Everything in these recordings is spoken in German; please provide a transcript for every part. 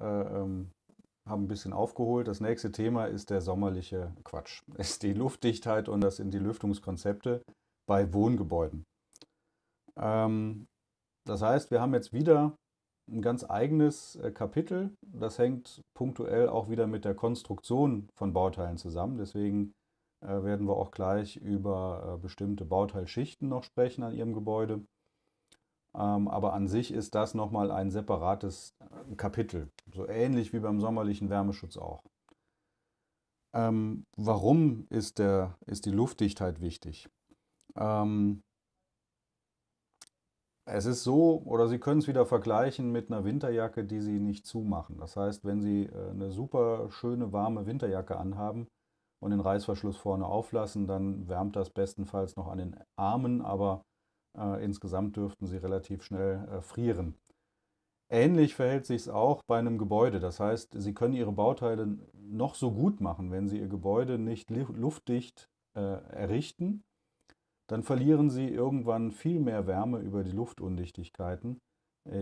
Äh, ähm, haben ein bisschen aufgeholt. Das nächste Thema ist der sommerliche Quatsch. Ist die Luftdichtheit und das sind die Lüftungskonzepte bei Wohngebäuden. Ähm, das heißt, wir haben jetzt wieder ein ganz eigenes äh, Kapitel. Das hängt punktuell auch wieder mit der Konstruktion von Bauteilen zusammen. Deswegen äh, werden wir auch gleich über bestimmte Bauteilschichten noch sprechen an Ihrem Gebäude. Ähm, aber an sich ist das nochmal ein separates äh, Kapitel. So ähnlich wie beim sommerlichen Wärmeschutz auch. Ähm, warum ist, der, ist die Luftdichtheit wichtig? Ähm, es ist so, oder Sie können es wieder vergleichen mit einer Winterjacke, die Sie nicht zumachen. Das heißt, wenn Sie äh, eine super schöne, warme Winterjacke anhaben und den Reißverschluss vorne auflassen, dann wärmt das bestenfalls noch an den Armen, aber äh, insgesamt dürften sie relativ schnell äh, frieren. Ähnlich verhält sich es auch bei einem Gebäude. Das heißt, Sie können Ihre Bauteile noch so gut machen, wenn Sie Ihr Gebäude nicht luftdicht äh, errichten, dann verlieren Sie irgendwann viel mehr Wärme über die Luftundichtigkeiten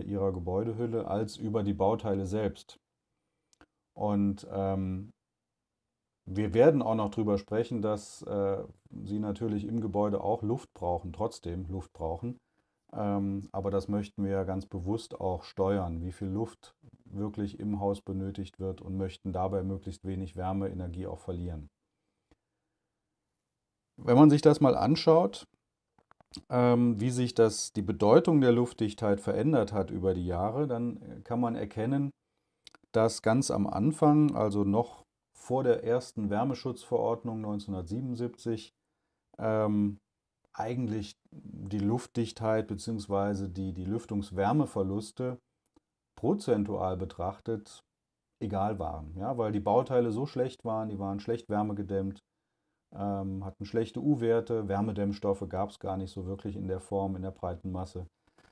Ihrer Gebäudehülle als über die Bauteile selbst. Und ähm, wir werden auch noch darüber sprechen, dass äh, sie natürlich im Gebäude auch Luft brauchen, trotzdem Luft brauchen. Ähm, aber das möchten wir ja ganz bewusst auch steuern, wie viel Luft wirklich im Haus benötigt wird und möchten dabei möglichst wenig Wärme, Energie auch verlieren. Wenn man sich das mal anschaut, ähm, wie sich das, die Bedeutung der Luftdichtheit verändert hat über die Jahre, dann kann man erkennen, dass ganz am Anfang, also noch vor der ersten Wärmeschutzverordnung 1977 ähm, eigentlich die Luftdichtheit bzw. Die, die Lüftungswärmeverluste prozentual betrachtet egal waren, ja, weil die Bauteile so schlecht waren, die waren schlecht wärmegedämmt, ähm, hatten schlechte U-Werte, Wärmedämmstoffe gab es gar nicht so wirklich in der Form, in der breiten Masse.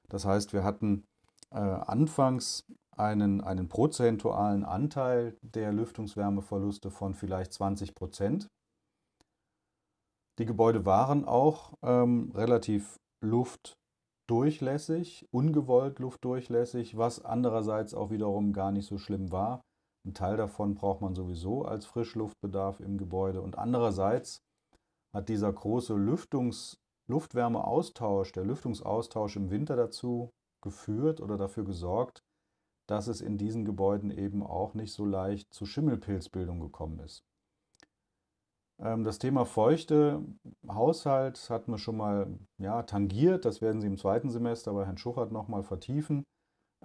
Das heißt, wir hatten äh, anfangs einen, einen prozentualen Anteil der Lüftungswärmeverluste von vielleicht 20 Prozent. Die Gebäude waren auch ähm, relativ luftdurchlässig, ungewollt luftdurchlässig, was andererseits auch wiederum gar nicht so schlimm war. Ein Teil davon braucht man sowieso als Frischluftbedarf im Gebäude. Und andererseits hat dieser große Lüftungs Luftwärmeaustausch, der Lüftungsaustausch im Winter dazu geführt oder dafür gesorgt, dass es in diesen Gebäuden eben auch nicht so leicht zu Schimmelpilzbildung gekommen ist. Ähm, das Thema feuchte Haushalt hat man schon mal ja, tangiert. Das werden Sie im zweiten Semester bei Herrn Schuchert nochmal vertiefen.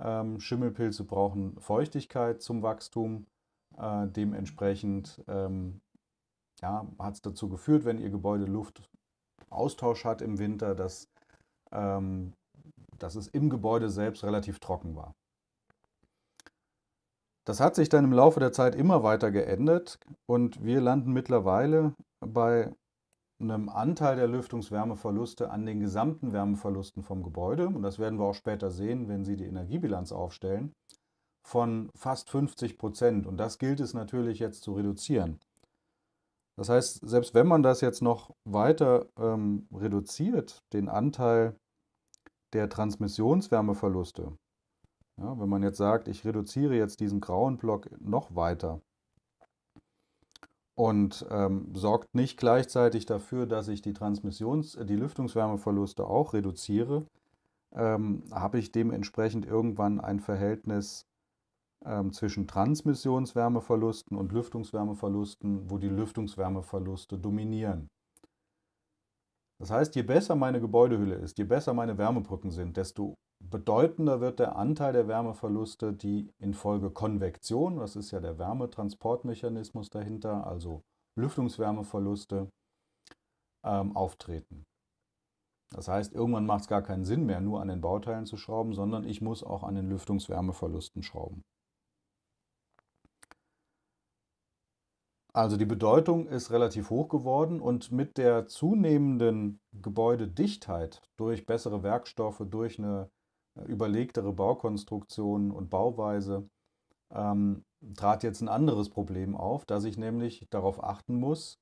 Ähm, Schimmelpilze brauchen Feuchtigkeit zum Wachstum. Äh, dementsprechend ähm, ja, hat es dazu geführt, wenn Ihr Gebäude Luftaustausch hat im Winter, dass, dass es im Gebäude selbst relativ trocken war. Das hat sich dann im Laufe der Zeit immer weiter geändert und wir landen mittlerweile bei einem Anteil der Lüftungswärmeverluste an den gesamten Wärmeverlusten vom Gebäude, und das werden wir auch später sehen, wenn Sie die Energiebilanz aufstellen, von fast 50 Prozent. Und das gilt es natürlich jetzt zu reduzieren. Das heißt, selbst wenn man das jetzt noch weiter ähm, reduziert, den Anteil der Transmissionswärmeverluste, ja, wenn man jetzt sagt, ich reduziere jetzt diesen grauen Block noch weiter und ähm, sorgt nicht gleichzeitig dafür, dass ich die Transmissions-, äh, die Lüftungswärmeverluste auch reduziere, ähm, habe ich dementsprechend irgendwann ein Verhältnis ähm, zwischen Transmissionswärmeverlusten und Lüftungswärmeverlusten, wo die Lüftungswärmeverluste dominieren. Das heißt, je besser meine Gebäudehülle ist, je besser meine Wärmebrücken sind, desto bedeutender wird der Anteil der Wärmeverluste, die infolge Konvektion, das ist ja der Wärmetransportmechanismus dahinter, also Lüftungswärmeverluste, ähm, auftreten. Das heißt, irgendwann macht es gar keinen Sinn mehr, nur an den Bauteilen zu schrauben, sondern ich muss auch an den Lüftungswärmeverlusten schrauben. Also die Bedeutung ist relativ hoch geworden und mit der zunehmenden Gebäudedichtheit durch bessere Werkstoffe, durch eine überlegtere Baukonstruktion und Bauweise ähm, trat jetzt ein anderes Problem auf, dass ich nämlich darauf achten muss,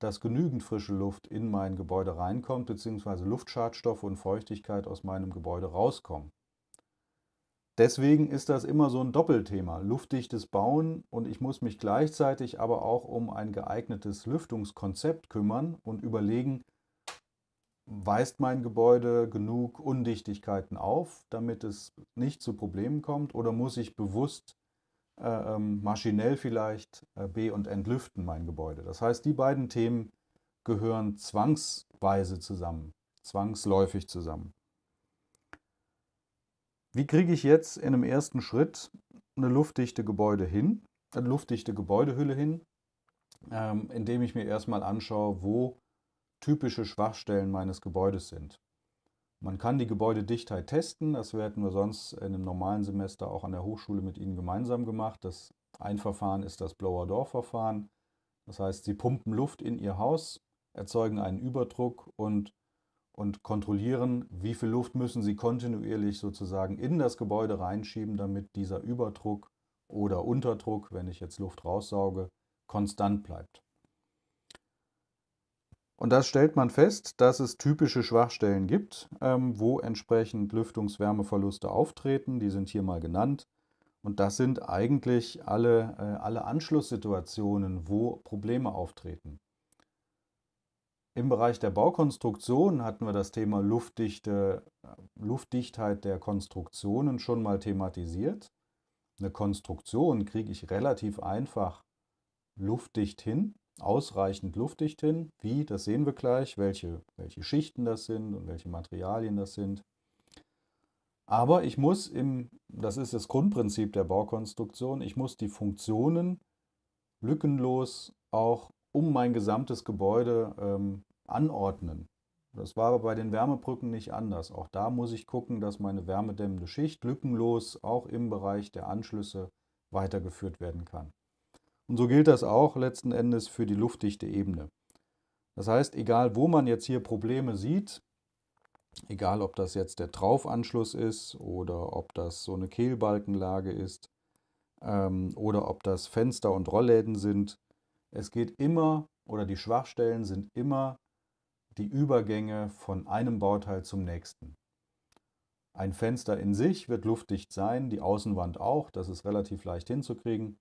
dass genügend frische Luft in mein Gebäude reinkommt, beziehungsweise Luftschadstoffe und Feuchtigkeit aus meinem Gebäude rauskommen. Deswegen ist das immer so ein Doppelthema, luftdichtes Bauen und ich muss mich gleichzeitig aber auch um ein geeignetes Lüftungskonzept kümmern und überlegen, weist mein Gebäude genug Undichtigkeiten auf, damit es nicht zu Problemen kommt? Oder muss ich bewusst äh, ähm, maschinell vielleicht äh, B und entlüften mein Gebäude? Das heißt, die beiden Themen gehören zwangsweise zusammen, zwangsläufig zusammen. Wie kriege ich jetzt in einem ersten Schritt eine luftdichte Gebäude hin, eine luftdichte Gebäudehülle hin, ähm, indem ich mir erstmal anschaue, wo typische Schwachstellen meines Gebäudes sind. Man kann die Gebäudedichtheit testen, das werden wir sonst in einem normalen Semester auch an der Hochschule mit Ihnen gemeinsam gemacht. Das ein Verfahren ist das Blower-Door-Verfahren. Das heißt, Sie pumpen Luft in Ihr Haus, erzeugen einen Überdruck und, und kontrollieren, wie viel Luft müssen Sie kontinuierlich sozusagen in das Gebäude reinschieben, damit dieser Überdruck oder Unterdruck, wenn ich jetzt Luft raussauge, konstant bleibt. Und da stellt man fest, dass es typische Schwachstellen gibt, ähm, wo entsprechend Lüftungswärmeverluste auftreten. Die sind hier mal genannt. Und das sind eigentlich alle, äh, alle Anschlusssituationen, wo Probleme auftreten. Im Bereich der Baukonstruktion hatten wir das Thema Luftdichte, äh, Luftdichtheit der Konstruktionen schon mal thematisiert. Eine Konstruktion kriege ich relativ einfach luftdicht hin, ausreichend luftdicht hin. Wie, das sehen wir gleich, welche, welche Schichten das sind und welche Materialien das sind. Aber ich muss im, das ist das Grundprinzip der Baukonstruktion, ich muss die Funktionen lückenlos auch um mein gesamtes Gebäude ähm, anordnen. Das war bei den Wärmebrücken nicht anders. Auch da muss ich gucken, dass meine wärmedämmende Schicht lückenlos auch im Bereich der Anschlüsse weitergeführt werden kann. Und so gilt das auch letzten Endes für die luftdichte Ebene. Das heißt, egal wo man jetzt hier Probleme sieht, egal ob das jetzt der Traufanschluss ist oder ob das so eine Kehlbalkenlage ist ähm, oder ob das Fenster und Rollläden sind, es geht immer oder die Schwachstellen sind immer die Übergänge von einem Bauteil zum nächsten. Ein Fenster in sich wird luftdicht sein, die Außenwand auch, das ist relativ leicht hinzukriegen.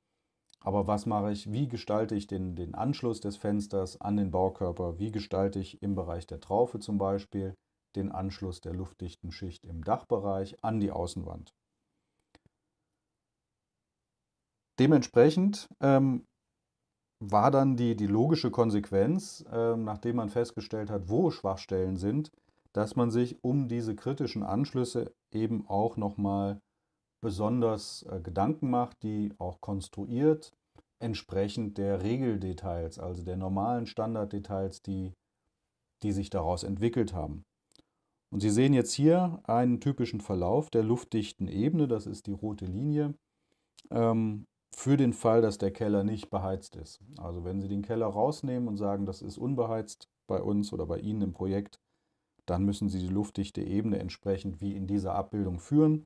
Aber was mache ich? Wie gestalte ich den, den Anschluss des Fensters an den Baukörper? Wie gestalte ich im Bereich der Traufe zum Beispiel den Anschluss der luftdichten Schicht im Dachbereich an die Außenwand? Dementsprechend ähm, war dann die, die logische Konsequenz, äh, nachdem man festgestellt hat, wo Schwachstellen sind, dass man sich um diese kritischen Anschlüsse eben auch nochmal besonders äh, Gedanken macht, die auch konstruiert, entsprechend der Regeldetails, also der normalen Standarddetails, die, die sich daraus entwickelt haben. Und Sie sehen jetzt hier einen typischen Verlauf der luftdichten Ebene, das ist die rote Linie, ähm, für den Fall, dass der Keller nicht beheizt ist. Also wenn Sie den Keller rausnehmen und sagen, das ist unbeheizt bei uns oder bei Ihnen im Projekt, dann müssen Sie die luftdichte Ebene entsprechend wie in dieser Abbildung führen.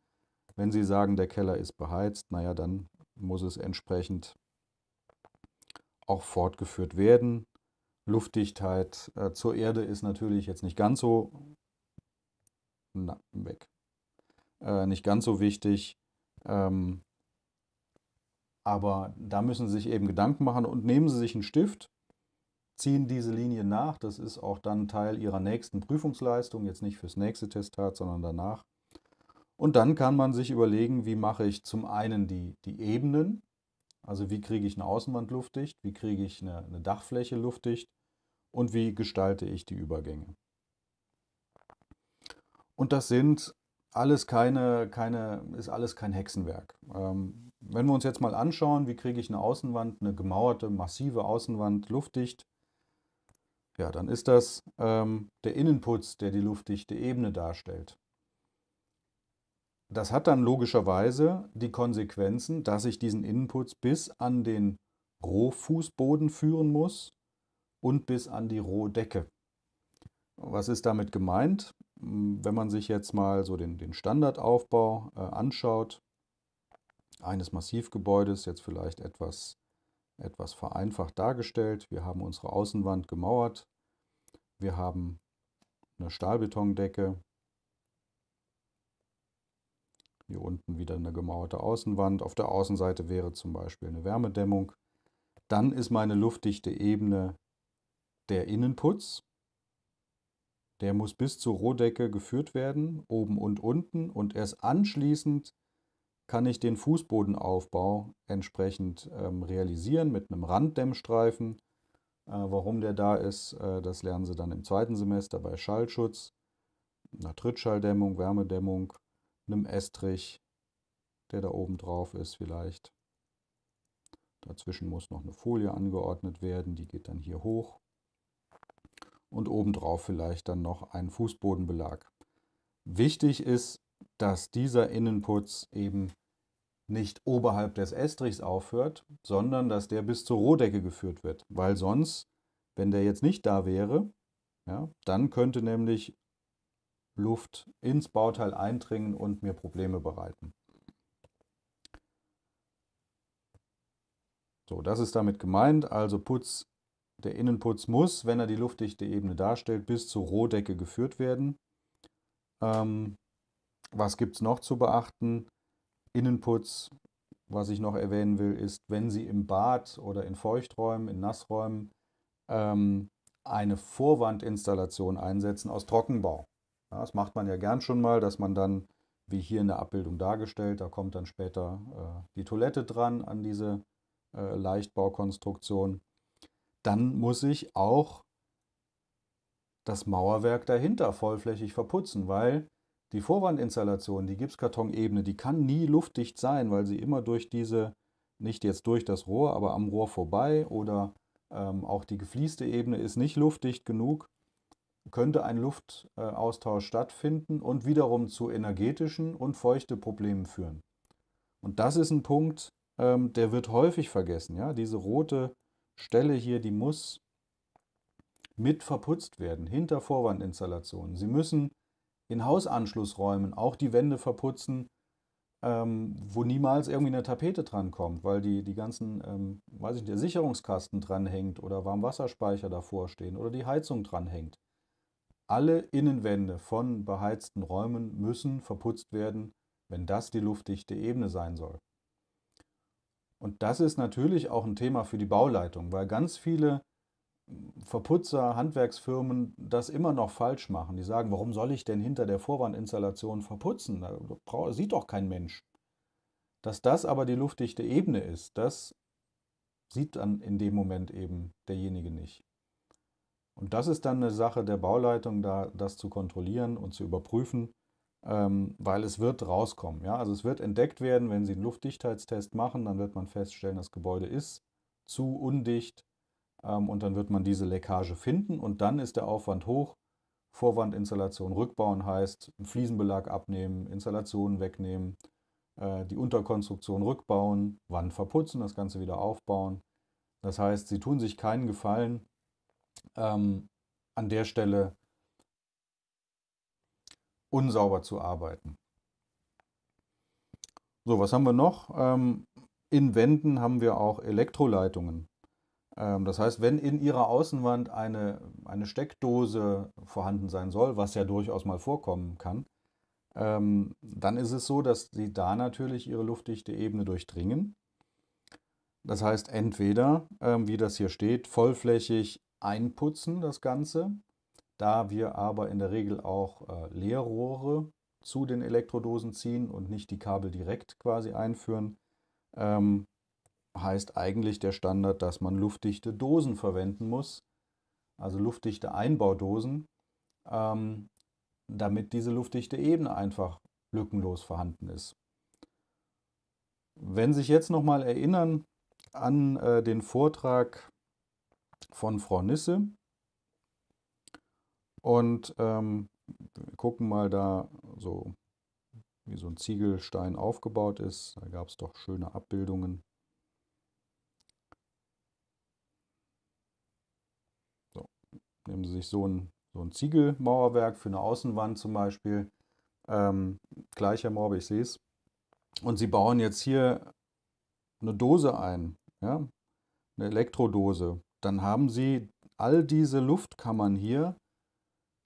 Wenn Sie sagen, der Keller ist beheizt, naja, dann muss es entsprechend auch fortgeführt werden. Luftdichtheit äh, zur Erde ist natürlich jetzt nicht ganz so na, weg. Äh, nicht ganz so wichtig. Ähm, aber da müssen Sie sich eben Gedanken machen und nehmen Sie sich einen Stift, ziehen diese Linie nach. Das ist auch dann Teil Ihrer nächsten Prüfungsleistung, jetzt nicht fürs nächste Testat, sondern danach. Und dann kann man sich überlegen, wie mache ich zum einen die, die Ebenen, also wie kriege ich eine Außenwand luftdicht, wie kriege ich eine, eine Dachfläche luftdicht und wie gestalte ich die Übergänge. Und das sind alles keine, keine, ist alles kein Hexenwerk. Ähm, wenn wir uns jetzt mal anschauen, wie kriege ich eine Außenwand, eine gemauerte, massive Außenwand luftdicht, ja, dann ist das ähm, der Innenputz, der die luftdichte Ebene darstellt. Das hat dann logischerweise die Konsequenzen, dass ich diesen Input bis an den Rohfußboden führen muss und bis an die Rohdecke. Was ist damit gemeint? Wenn man sich jetzt mal so den, den Standardaufbau äh, anschaut, eines Massivgebäudes, jetzt vielleicht etwas, etwas vereinfacht dargestellt. Wir haben unsere Außenwand gemauert, wir haben eine Stahlbetondecke, hier unten wieder eine gemauerte Außenwand. Auf der Außenseite wäre zum Beispiel eine Wärmedämmung. Dann ist meine luftdichte Ebene der Innenputz. Der muss bis zur Rohdecke geführt werden, oben und unten. Und erst anschließend kann ich den Fußbodenaufbau entsprechend ähm, realisieren mit einem Randdämmstreifen. Äh, warum der da ist, äh, das lernen Sie dann im zweiten Semester bei Schallschutz, einer Trittschalldämmung, Wärmedämmung, einem Estrich, der da oben drauf ist vielleicht. Dazwischen muss noch eine Folie angeordnet werden, die geht dann hier hoch. Und obendrauf vielleicht dann noch ein Fußbodenbelag. Wichtig ist, dass dieser Innenputz eben nicht oberhalb des Estrichs aufhört, sondern dass der bis zur Rohdecke geführt wird. Weil sonst, wenn der jetzt nicht da wäre, ja, dann könnte nämlich Luft ins Bauteil eindringen und mir Probleme bereiten. So, das ist damit gemeint. Also Putz, der Innenputz muss, wenn er die luftdichte Ebene darstellt, bis zur Rohdecke geführt werden. Ähm, was gibt es noch zu beachten? Innenputz, was ich noch erwähnen will, ist, wenn Sie im Bad oder in Feuchträumen, in Nassräumen ähm, eine Vorwandinstallation einsetzen aus Trockenbau. Ja, das macht man ja gern schon mal, dass man dann, wie hier in der Abbildung dargestellt, da kommt dann später äh, die Toilette dran an diese äh, Leichtbaukonstruktion. Dann muss ich auch das Mauerwerk dahinter vollflächig verputzen, weil die Vorwandinstallation, die Gipskartonebene, die kann nie luftdicht sein, weil sie immer durch diese, nicht jetzt durch das Rohr, aber am Rohr vorbei oder ähm, auch die geflieste Ebene ist nicht luftdicht genug, könnte ein Luftaustausch stattfinden und wiederum zu energetischen und feuchte Problemen führen. Und das ist ein Punkt, ähm, der wird häufig vergessen. Ja? Diese rote Stelle hier, die muss mit verputzt werden, hinter Vorwandinstallationen. Sie müssen in Hausanschlussräumen auch die Wände verputzen, ähm, wo niemals irgendwie eine Tapete dran kommt, weil die, die ganzen, ähm, weiß ich nicht, der Sicherungskasten dranhängt oder Warmwasserspeicher davor stehen oder die Heizung dranhängt. Alle Innenwände von beheizten Räumen müssen verputzt werden, wenn das die luftdichte Ebene sein soll. Und das ist natürlich auch ein Thema für die Bauleitung, weil ganz viele hm, Verputzer, Handwerksfirmen das immer noch falsch machen. Die sagen, warum soll ich denn hinter der Vorwandinstallation verputzen? Da sieht doch kein Mensch. Dass das aber die luftdichte Ebene ist, das sieht dann in dem Moment eben derjenige nicht. Und das ist dann eine Sache der Bauleitung, da das zu kontrollieren und zu überprüfen, ähm, weil es wird rauskommen. Ja? Also es wird entdeckt werden, wenn Sie einen Luftdichtheitstest machen, dann wird man feststellen, das Gebäude ist zu undicht ähm, und dann wird man diese Leckage finden und dann ist der Aufwand hoch. Vorwandinstallation rückbauen heißt, Fliesenbelag abnehmen, Installationen wegnehmen, äh, die Unterkonstruktion rückbauen, Wand verputzen, das Ganze wieder aufbauen. Das heißt, Sie tun sich keinen Gefallen, ähm, an der Stelle unsauber zu arbeiten. So, was haben wir noch? Ähm, in Wänden haben wir auch Elektroleitungen. Ähm, das heißt, wenn in Ihrer Außenwand eine, eine Steckdose vorhanden sein soll, was ja durchaus mal vorkommen kann, ähm, dann ist es so, dass Sie da natürlich Ihre luftdichte Ebene durchdringen. Das heißt, entweder, ähm, wie das hier steht, vollflächig einputzen, das Ganze. Da wir aber in der Regel auch äh, Leerrohre zu den Elektrodosen ziehen und nicht die Kabel direkt quasi einführen, ähm, heißt eigentlich der Standard, dass man luftdichte Dosen verwenden muss, also luftdichte Einbaudosen, ähm, damit diese luftdichte Ebene einfach lückenlos vorhanden ist. Wenn Sie sich jetzt nochmal erinnern an äh, den Vortrag von Frau Nisse. Und ähm, wir gucken mal da so, wie so ein Ziegelstein aufgebaut ist. Da gab es doch schöne Abbildungen. So, nehmen Sie sich so ein, so ein Ziegelmauerwerk für eine Außenwand zum Beispiel. Ähm, gleicher Morbe, ich sehe es. Und Sie bauen jetzt hier eine Dose ein, ja? eine Elektrodose dann haben Sie all diese Luftkammern hier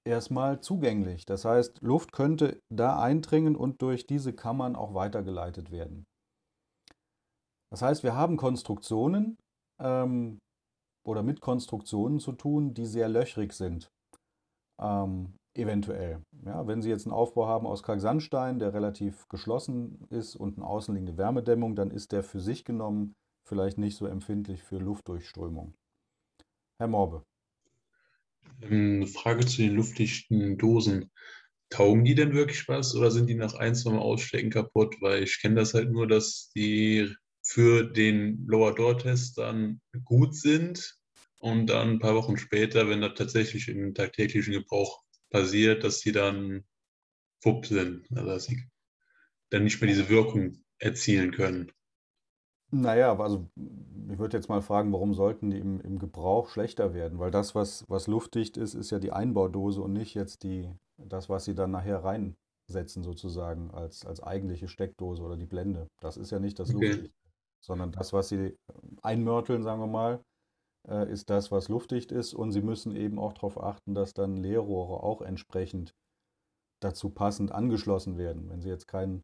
erstmal zugänglich. Das heißt, Luft könnte da eindringen und durch diese Kammern auch weitergeleitet werden. Das heißt, wir haben Konstruktionen ähm, oder mit Konstruktionen zu tun, die sehr löchrig sind. Ähm, eventuell. Ja, wenn Sie jetzt einen Aufbau haben aus Kalksandstein, der relativ geschlossen ist und eine außenliegende Wärmedämmung, dann ist der für sich genommen vielleicht nicht so empfindlich für Luftdurchströmung. Herr Morbe. Ähm, eine Frage zu den luftdichten Dosen. Taugen die denn wirklich was oder sind die nach ein, zwei Mal ausstecken kaputt? Weil ich kenne das halt nur, dass die für den Lower Door Test dann gut sind und dann ein paar Wochen später, wenn das tatsächlich im tagtäglichen Gebrauch passiert, dass die dann fupp sind, also dass sie dann nicht mehr diese Wirkung erzielen können. Naja, also ich würde jetzt mal fragen, warum sollten die im, im Gebrauch schlechter werden? Weil das, was, was luftdicht ist, ist ja die Einbaudose und nicht jetzt die, das, was sie dann nachher reinsetzen, sozusagen, als, als eigentliche Steckdose oder die Blende. Das ist ja nicht das okay. sondern das, was sie einmörteln, sagen wir mal, äh, ist das, was luftdicht ist. Und sie müssen eben auch darauf achten, dass dann Leerrohre auch entsprechend dazu passend angeschlossen werden. Wenn sie jetzt keinen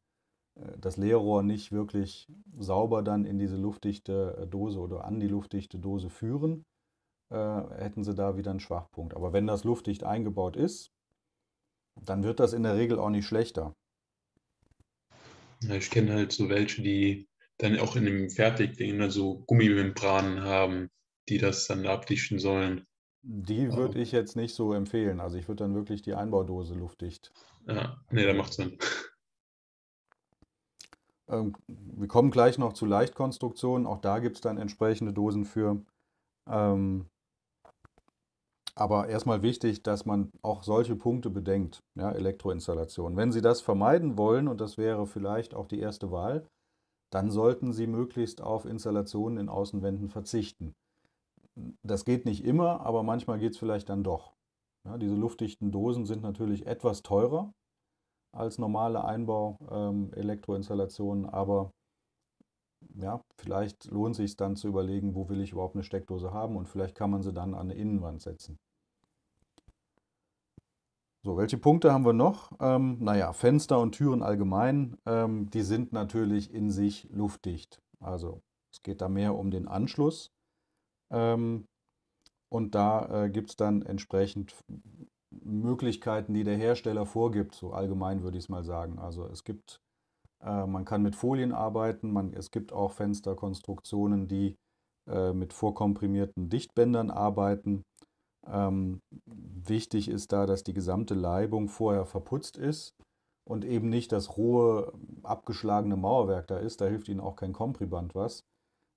äh, das Leerrohr nicht wirklich sauber dann in diese luftdichte äh, Dose oder an die luftdichte Dose führen, äh, hätten sie da wieder einen Schwachpunkt. Aber wenn das luftdicht eingebaut ist, dann wird das in der Regel auch nicht schlechter. ich kenne halt so welche, die dann auch in dem Fertigding so Gummimembranen haben, die das dann abdichten sollen. Die würde ich jetzt nicht so empfehlen. Also ich würde dann wirklich die Einbaudose luftdicht. Ja, nee, da macht Sinn. Ähm, wir kommen gleich noch zu Leichtkonstruktionen. Auch da gibt es dann entsprechende Dosen für. Ähm, aber erstmal wichtig, dass man auch solche Punkte bedenkt, ja, Elektroinstallationen. Wenn Sie das vermeiden wollen, und das wäre vielleicht auch die erste Wahl, dann sollten Sie möglichst auf Installationen in Außenwänden verzichten. Das geht nicht immer, aber manchmal geht es vielleicht dann doch. Ja, diese luftdichten Dosen sind natürlich etwas teurer, als normale Einbau-Elektroinstallationen, ähm, aber ja, vielleicht lohnt sich dann zu überlegen, wo will ich überhaupt eine Steckdose haben und vielleicht kann man sie dann an eine Innenwand setzen. So, welche Punkte haben wir noch? Ähm, naja, Fenster und Türen allgemein, ähm, die sind natürlich in sich luftdicht. Also es geht da mehr um den Anschluss. Ähm, und da äh, gibt es dann entsprechend Möglichkeiten, die der Hersteller vorgibt, so allgemein würde ich es mal sagen. Also es gibt, äh, man kann mit Folien arbeiten, man, es gibt auch Fensterkonstruktionen, die äh, mit vorkomprimierten Dichtbändern arbeiten. Ähm, wichtig ist da, dass die gesamte Leibung vorher verputzt ist und eben nicht das rohe, abgeschlagene Mauerwerk da ist. Da hilft Ihnen auch kein Kompriband was.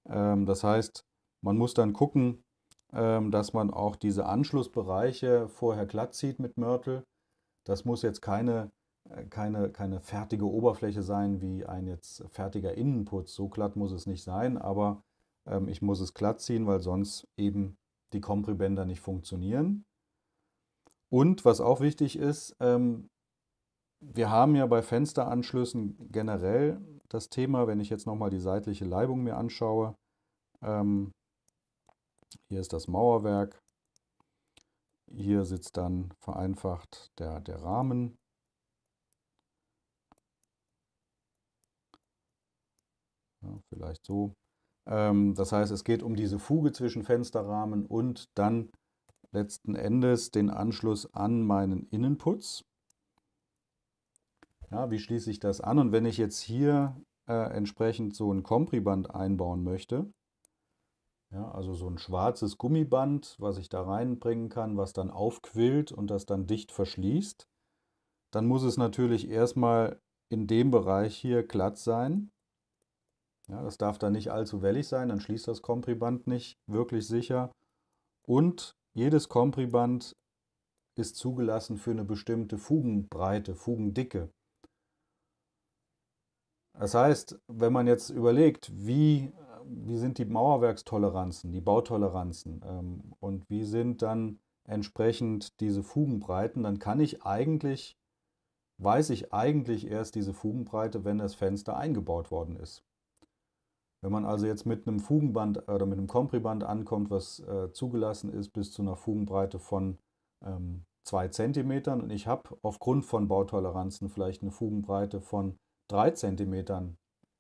Ähm, das heißt, man muss dann gucken, ähm, dass man auch diese Anschlussbereiche vorher glatt zieht mit Mörtel. Das muss jetzt keine, äh, keine, keine fertige Oberfläche sein wie ein jetzt fertiger Innenputz. So glatt muss es nicht sein, aber ähm, ich muss es glatt ziehen, weil sonst eben die Kompribänder nicht funktionieren. Und was auch wichtig ist, ähm, wir haben ja bei Fensteranschlüssen generell das Thema, wenn ich jetzt nochmal die seitliche Leibung mir anschaue, hier ist das Mauerwerk. Hier sitzt dann vereinfacht der, der Rahmen. Ja, vielleicht so. Ähm, das heißt, es geht um diese Fuge zwischen Fensterrahmen und dann letzten Endes den Anschluss an meinen Innenputz. Ja, wie schließe ich das an? Und wenn ich jetzt hier äh, entsprechend so ein Kompriband einbauen möchte, ja, also so ein schwarzes Gummiband, was ich da reinbringen kann, was dann aufquillt und das dann dicht verschließt. Dann muss es natürlich erstmal in dem Bereich hier glatt sein. Ja, das darf dann nicht allzu wellig sein, dann schließt das Kompriband nicht wirklich sicher. Und jedes Kompriband ist zugelassen für eine bestimmte Fugenbreite, Fugendicke. Das heißt, wenn man jetzt überlegt, wie wie sind die Mauerwerkstoleranzen, die Bautoleranzen ähm, und wie sind dann entsprechend diese Fugenbreiten, dann kann ich eigentlich, weiß ich eigentlich erst diese Fugenbreite, wenn das Fenster eingebaut worden ist. Wenn man also jetzt mit einem Fugenband oder mit einem Kompriband ankommt, was äh, zugelassen ist bis zu einer Fugenbreite von ähm, 2 cm und ich habe aufgrund von Bautoleranzen vielleicht eine Fugenbreite von 3 cm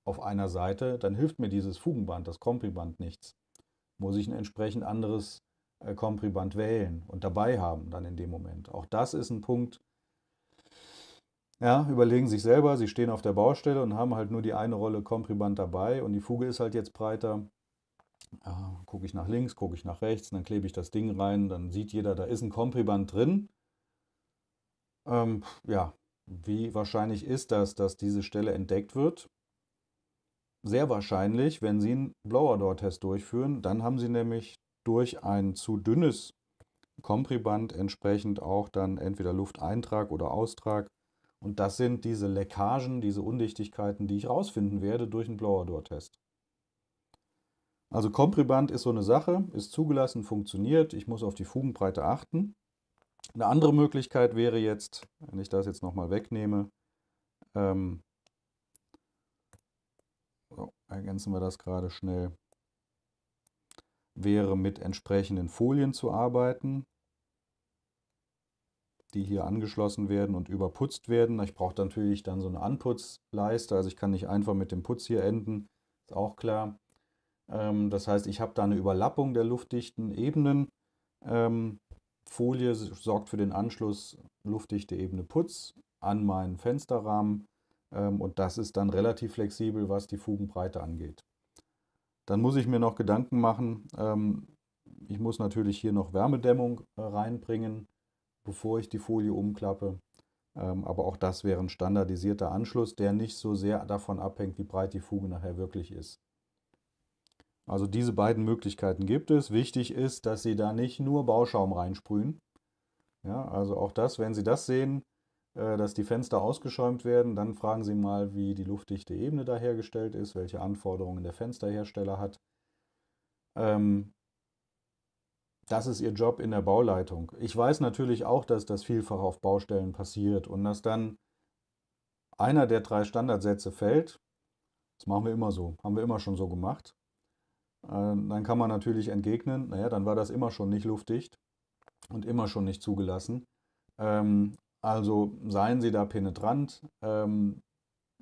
auf einer Seite, dann hilft mir dieses Fugenband, das Kompriband nichts. Muss ich ein entsprechend anderes äh, Kompriband wählen und dabei haben dann in dem Moment. Auch das ist ein Punkt. Ja, überlegen sich selber, sie stehen auf der Baustelle und haben halt nur die eine Rolle Kompriband dabei und die Fuge ist halt jetzt breiter. Ja, gucke ich nach links, gucke ich nach rechts, dann klebe ich das Ding rein, dann sieht jeder, da ist ein Kompriband drin. Ähm, ja, wie wahrscheinlich ist das, dass diese Stelle entdeckt wird? sehr wahrscheinlich, wenn Sie einen Blower-Door-Test durchführen, dann haben Sie nämlich durch ein zu dünnes Kompriband entsprechend auch dann entweder Lufteintrag oder Austrag. Und das sind diese Leckagen, diese Undichtigkeiten, die ich rausfinden werde durch einen Blower-Door-Test. Also Kompriband ist so eine Sache, ist zugelassen, funktioniert. Ich muss auf die Fugenbreite achten. Eine andere Möglichkeit wäre jetzt, wenn ich das jetzt nochmal wegnehme, ähm, ergänzen wir das gerade schnell, wäre mit entsprechenden Folien zu arbeiten, die hier angeschlossen werden und überputzt werden. Ich brauche natürlich dann so eine Anputzleiste, also ich kann nicht einfach mit dem Putz hier enden, ist auch klar. Ähm, das heißt, ich habe da eine Überlappung der luftdichten Ebenen. Ähm, Folie sorgt für den Anschluss luftdichte Ebene Putz an meinen Fensterrahmen ähm, und das ist dann relativ flexibel, was die Fugenbreite angeht. Dann muss ich mir noch Gedanken machen, ähm, ich muss natürlich hier noch Wärmedämmung äh, reinbringen, bevor ich die Folie umklappe. Ähm, aber auch das wäre ein standardisierter Anschluss, der nicht so sehr davon abhängt, wie breit die Fuge nachher wirklich ist. Also diese beiden Möglichkeiten gibt es. Wichtig ist, dass Sie da nicht nur Bauschaum reinsprühen. Ja, also auch das, wenn Sie das sehen, äh, dass die Fenster ausgeschäumt werden. Dann fragen Sie mal, wie die luftdichte Ebene da hergestellt ist, welche Anforderungen der Fensterhersteller hat. Ähm, das ist Ihr Job in der Bauleitung. Ich weiß natürlich auch, dass das vielfach auf Baustellen passiert und dass dann einer der drei Standardsätze fällt. Das machen wir immer so, haben wir immer schon so gemacht. Äh, dann kann man natürlich entgegnen, naja, dann war das immer schon nicht luftdicht und immer schon nicht zugelassen. Ähm, also seien Sie da penetrant. Ähm,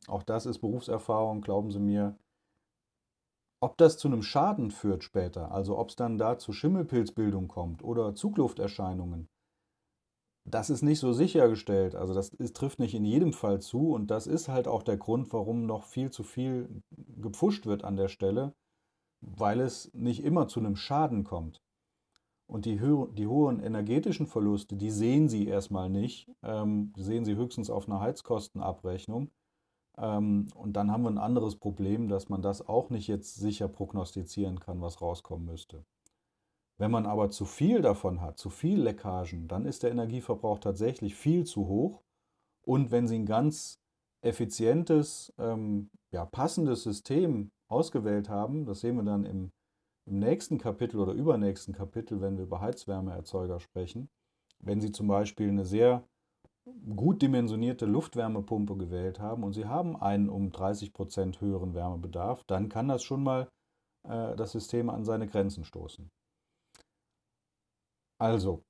auch das ist Berufserfahrung, glauben Sie mir. Ob das zu einem Schaden führt später, also ob es dann da zu Schimmelpilzbildung kommt oder Zuglufterscheinungen, das ist nicht so sichergestellt. Also das ist, trifft nicht in jedem Fall zu und das ist halt auch der Grund, warum noch viel zu viel gepfuscht wird an der Stelle, weil es nicht immer zu einem Schaden kommt. Und die, hö die hohen energetischen Verluste, die sehen Sie erstmal nicht. Ähm, sehen Sie höchstens auf einer Heizkostenabrechnung. Ähm, und dann haben wir ein anderes Problem, dass man das auch nicht jetzt sicher prognostizieren kann, was rauskommen müsste. Wenn man aber zu viel davon hat, zu viel Leckagen, dann ist der Energieverbrauch tatsächlich viel zu hoch. Und wenn Sie ein ganz effizientes, ähm, ja, passendes System ausgewählt haben, das sehen wir dann im im nächsten Kapitel oder übernächsten Kapitel, wenn wir über Heizwärmeerzeuger sprechen, wenn Sie zum Beispiel eine sehr gut dimensionierte Luftwärmepumpe gewählt haben und Sie haben einen um 30 Prozent höheren Wärmebedarf, dann kann das schon mal äh, das System an seine Grenzen stoßen. Also,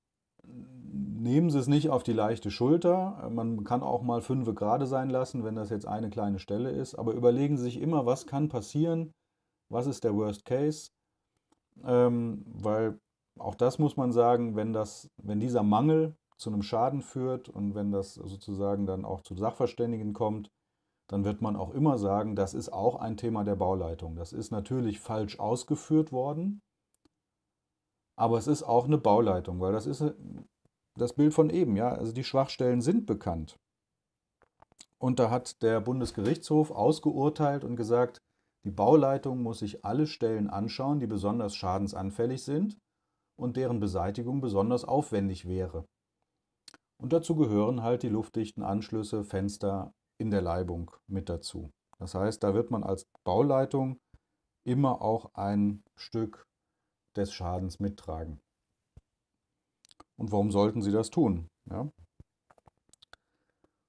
nehmen Sie es nicht auf die leichte Schulter. Man kann auch mal fünf gerade sein lassen, wenn das jetzt eine kleine Stelle ist. Aber überlegen Sie sich immer, was kann passieren, was ist der Worst Case ähm, weil auch das muss man sagen, wenn, das, wenn dieser Mangel zu einem Schaden führt und wenn das sozusagen dann auch zu Sachverständigen kommt, dann wird man auch immer sagen, das ist auch ein Thema der Bauleitung. Das ist natürlich falsch ausgeführt worden, aber es ist auch eine Bauleitung, weil das ist das Bild von eben, ja, also die Schwachstellen sind bekannt. Und da hat der Bundesgerichtshof ausgeurteilt und gesagt, die Bauleitung muss sich alle Stellen anschauen, die besonders schadensanfällig sind und deren Beseitigung besonders aufwendig wäre. Und dazu gehören halt die luftdichten Anschlüsse, Fenster in der Leibung mit dazu. Das heißt, da wird man als Bauleitung immer auch ein Stück des Schadens mittragen. Und warum sollten Sie das tun? Ja,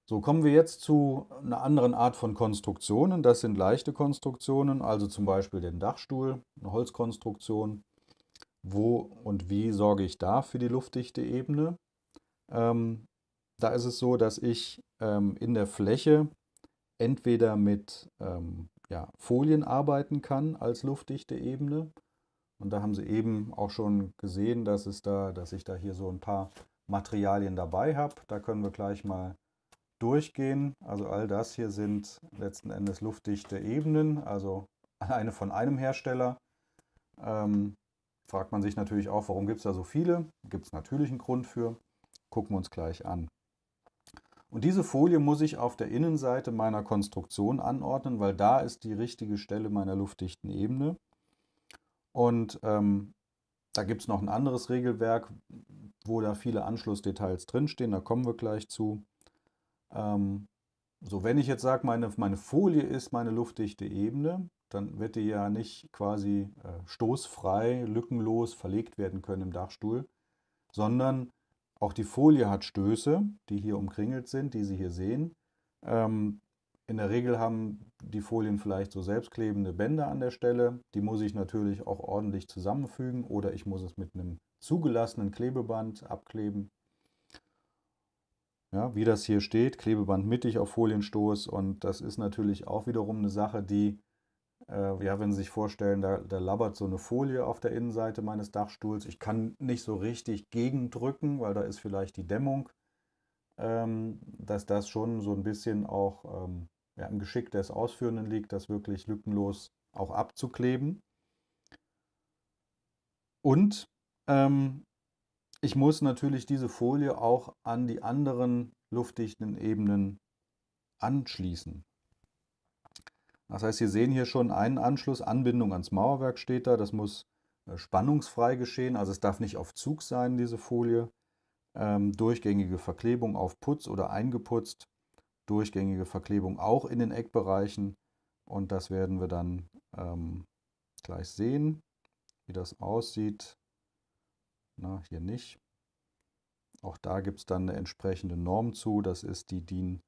so kommen wir jetzt zu einer anderen Art von Konstruktionen. Das sind leichte Konstruktionen, also zum Beispiel den Dachstuhl, eine Holzkonstruktion. Wo und wie sorge ich da für die luftdichte Ebene? Ähm, da ist es so, dass ich ähm, in der Fläche entweder mit ähm, ja, Folien arbeiten kann als luftdichte Ebene. Und da haben Sie eben auch schon gesehen, dass, es da, dass ich da hier so ein paar Materialien dabei habe. Da können wir gleich mal durchgehen. Also all das hier sind letzten Endes luftdichte Ebenen, also alleine von einem Hersteller. Ähm, fragt man sich natürlich auch, warum gibt es da so viele? Gibt es natürlich einen Grund für. Gucken wir uns gleich an. Und diese Folie muss ich auf der Innenseite meiner Konstruktion anordnen, weil da ist die richtige Stelle meiner luftdichten Ebene. Und ähm, da gibt es noch ein anderes Regelwerk, wo da viele Anschlussdetails drinstehen. Da kommen wir gleich zu. Ähm, so, wenn ich jetzt sage, meine, meine Folie ist meine luftdichte Ebene, dann wird die ja nicht quasi äh, stoßfrei, lückenlos verlegt werden können im Dachstuhl, sondern auch die Folie hat Stöße, die hier umkringelt sind, die Sie hier sehen. Ähm, in der Regel haben die Folien vielleicht so selbstklebende Bänder an der Stelle. Die muss ich natürlich auch ordentlich zusammenfügen oder ich muss es mit einem zugelassenen Klebeband abkleben. Ja, wie das hier steht, Klebeband mittig auf Folienstoß und das ist natürlich auch wiederum eine Sache, die, äh, ja, wenn Sie sich vorstellen, da, da labert so eine Folie auf der Innenseite meines Dachstuhls. Ich kann nicht so richtig gegendrücken, weil da ist vielleicht die Dämmung, ähm, dass das schon so ein bisschen auch ähm, ja, im Geschick des Ausführenden liegt, das wirklich lückenlos auch abzukleben. Und ähm, ich muss natürlich diese Folie auch an die anderen luftdichten Ebenen anschließen. Das heißt, Sie sehen hier schon einen Anschluss, Anbindung ans Mauerwerk steht da. Das muss äh, spannungsfrei geschehen, also es darf nicht auf Zug sein, diese Folie. Ähm, durchgängige Verklebung auf Putz oder eingeputzt. Durchgängige Verklebung auch in den Eckbereichen. Und das werden wir dann ähm, gleich sehen, wie das aussieht. Na, hier nicht. Auch da gibt es dann eine entsprechende Norm zu. Das ist die DIN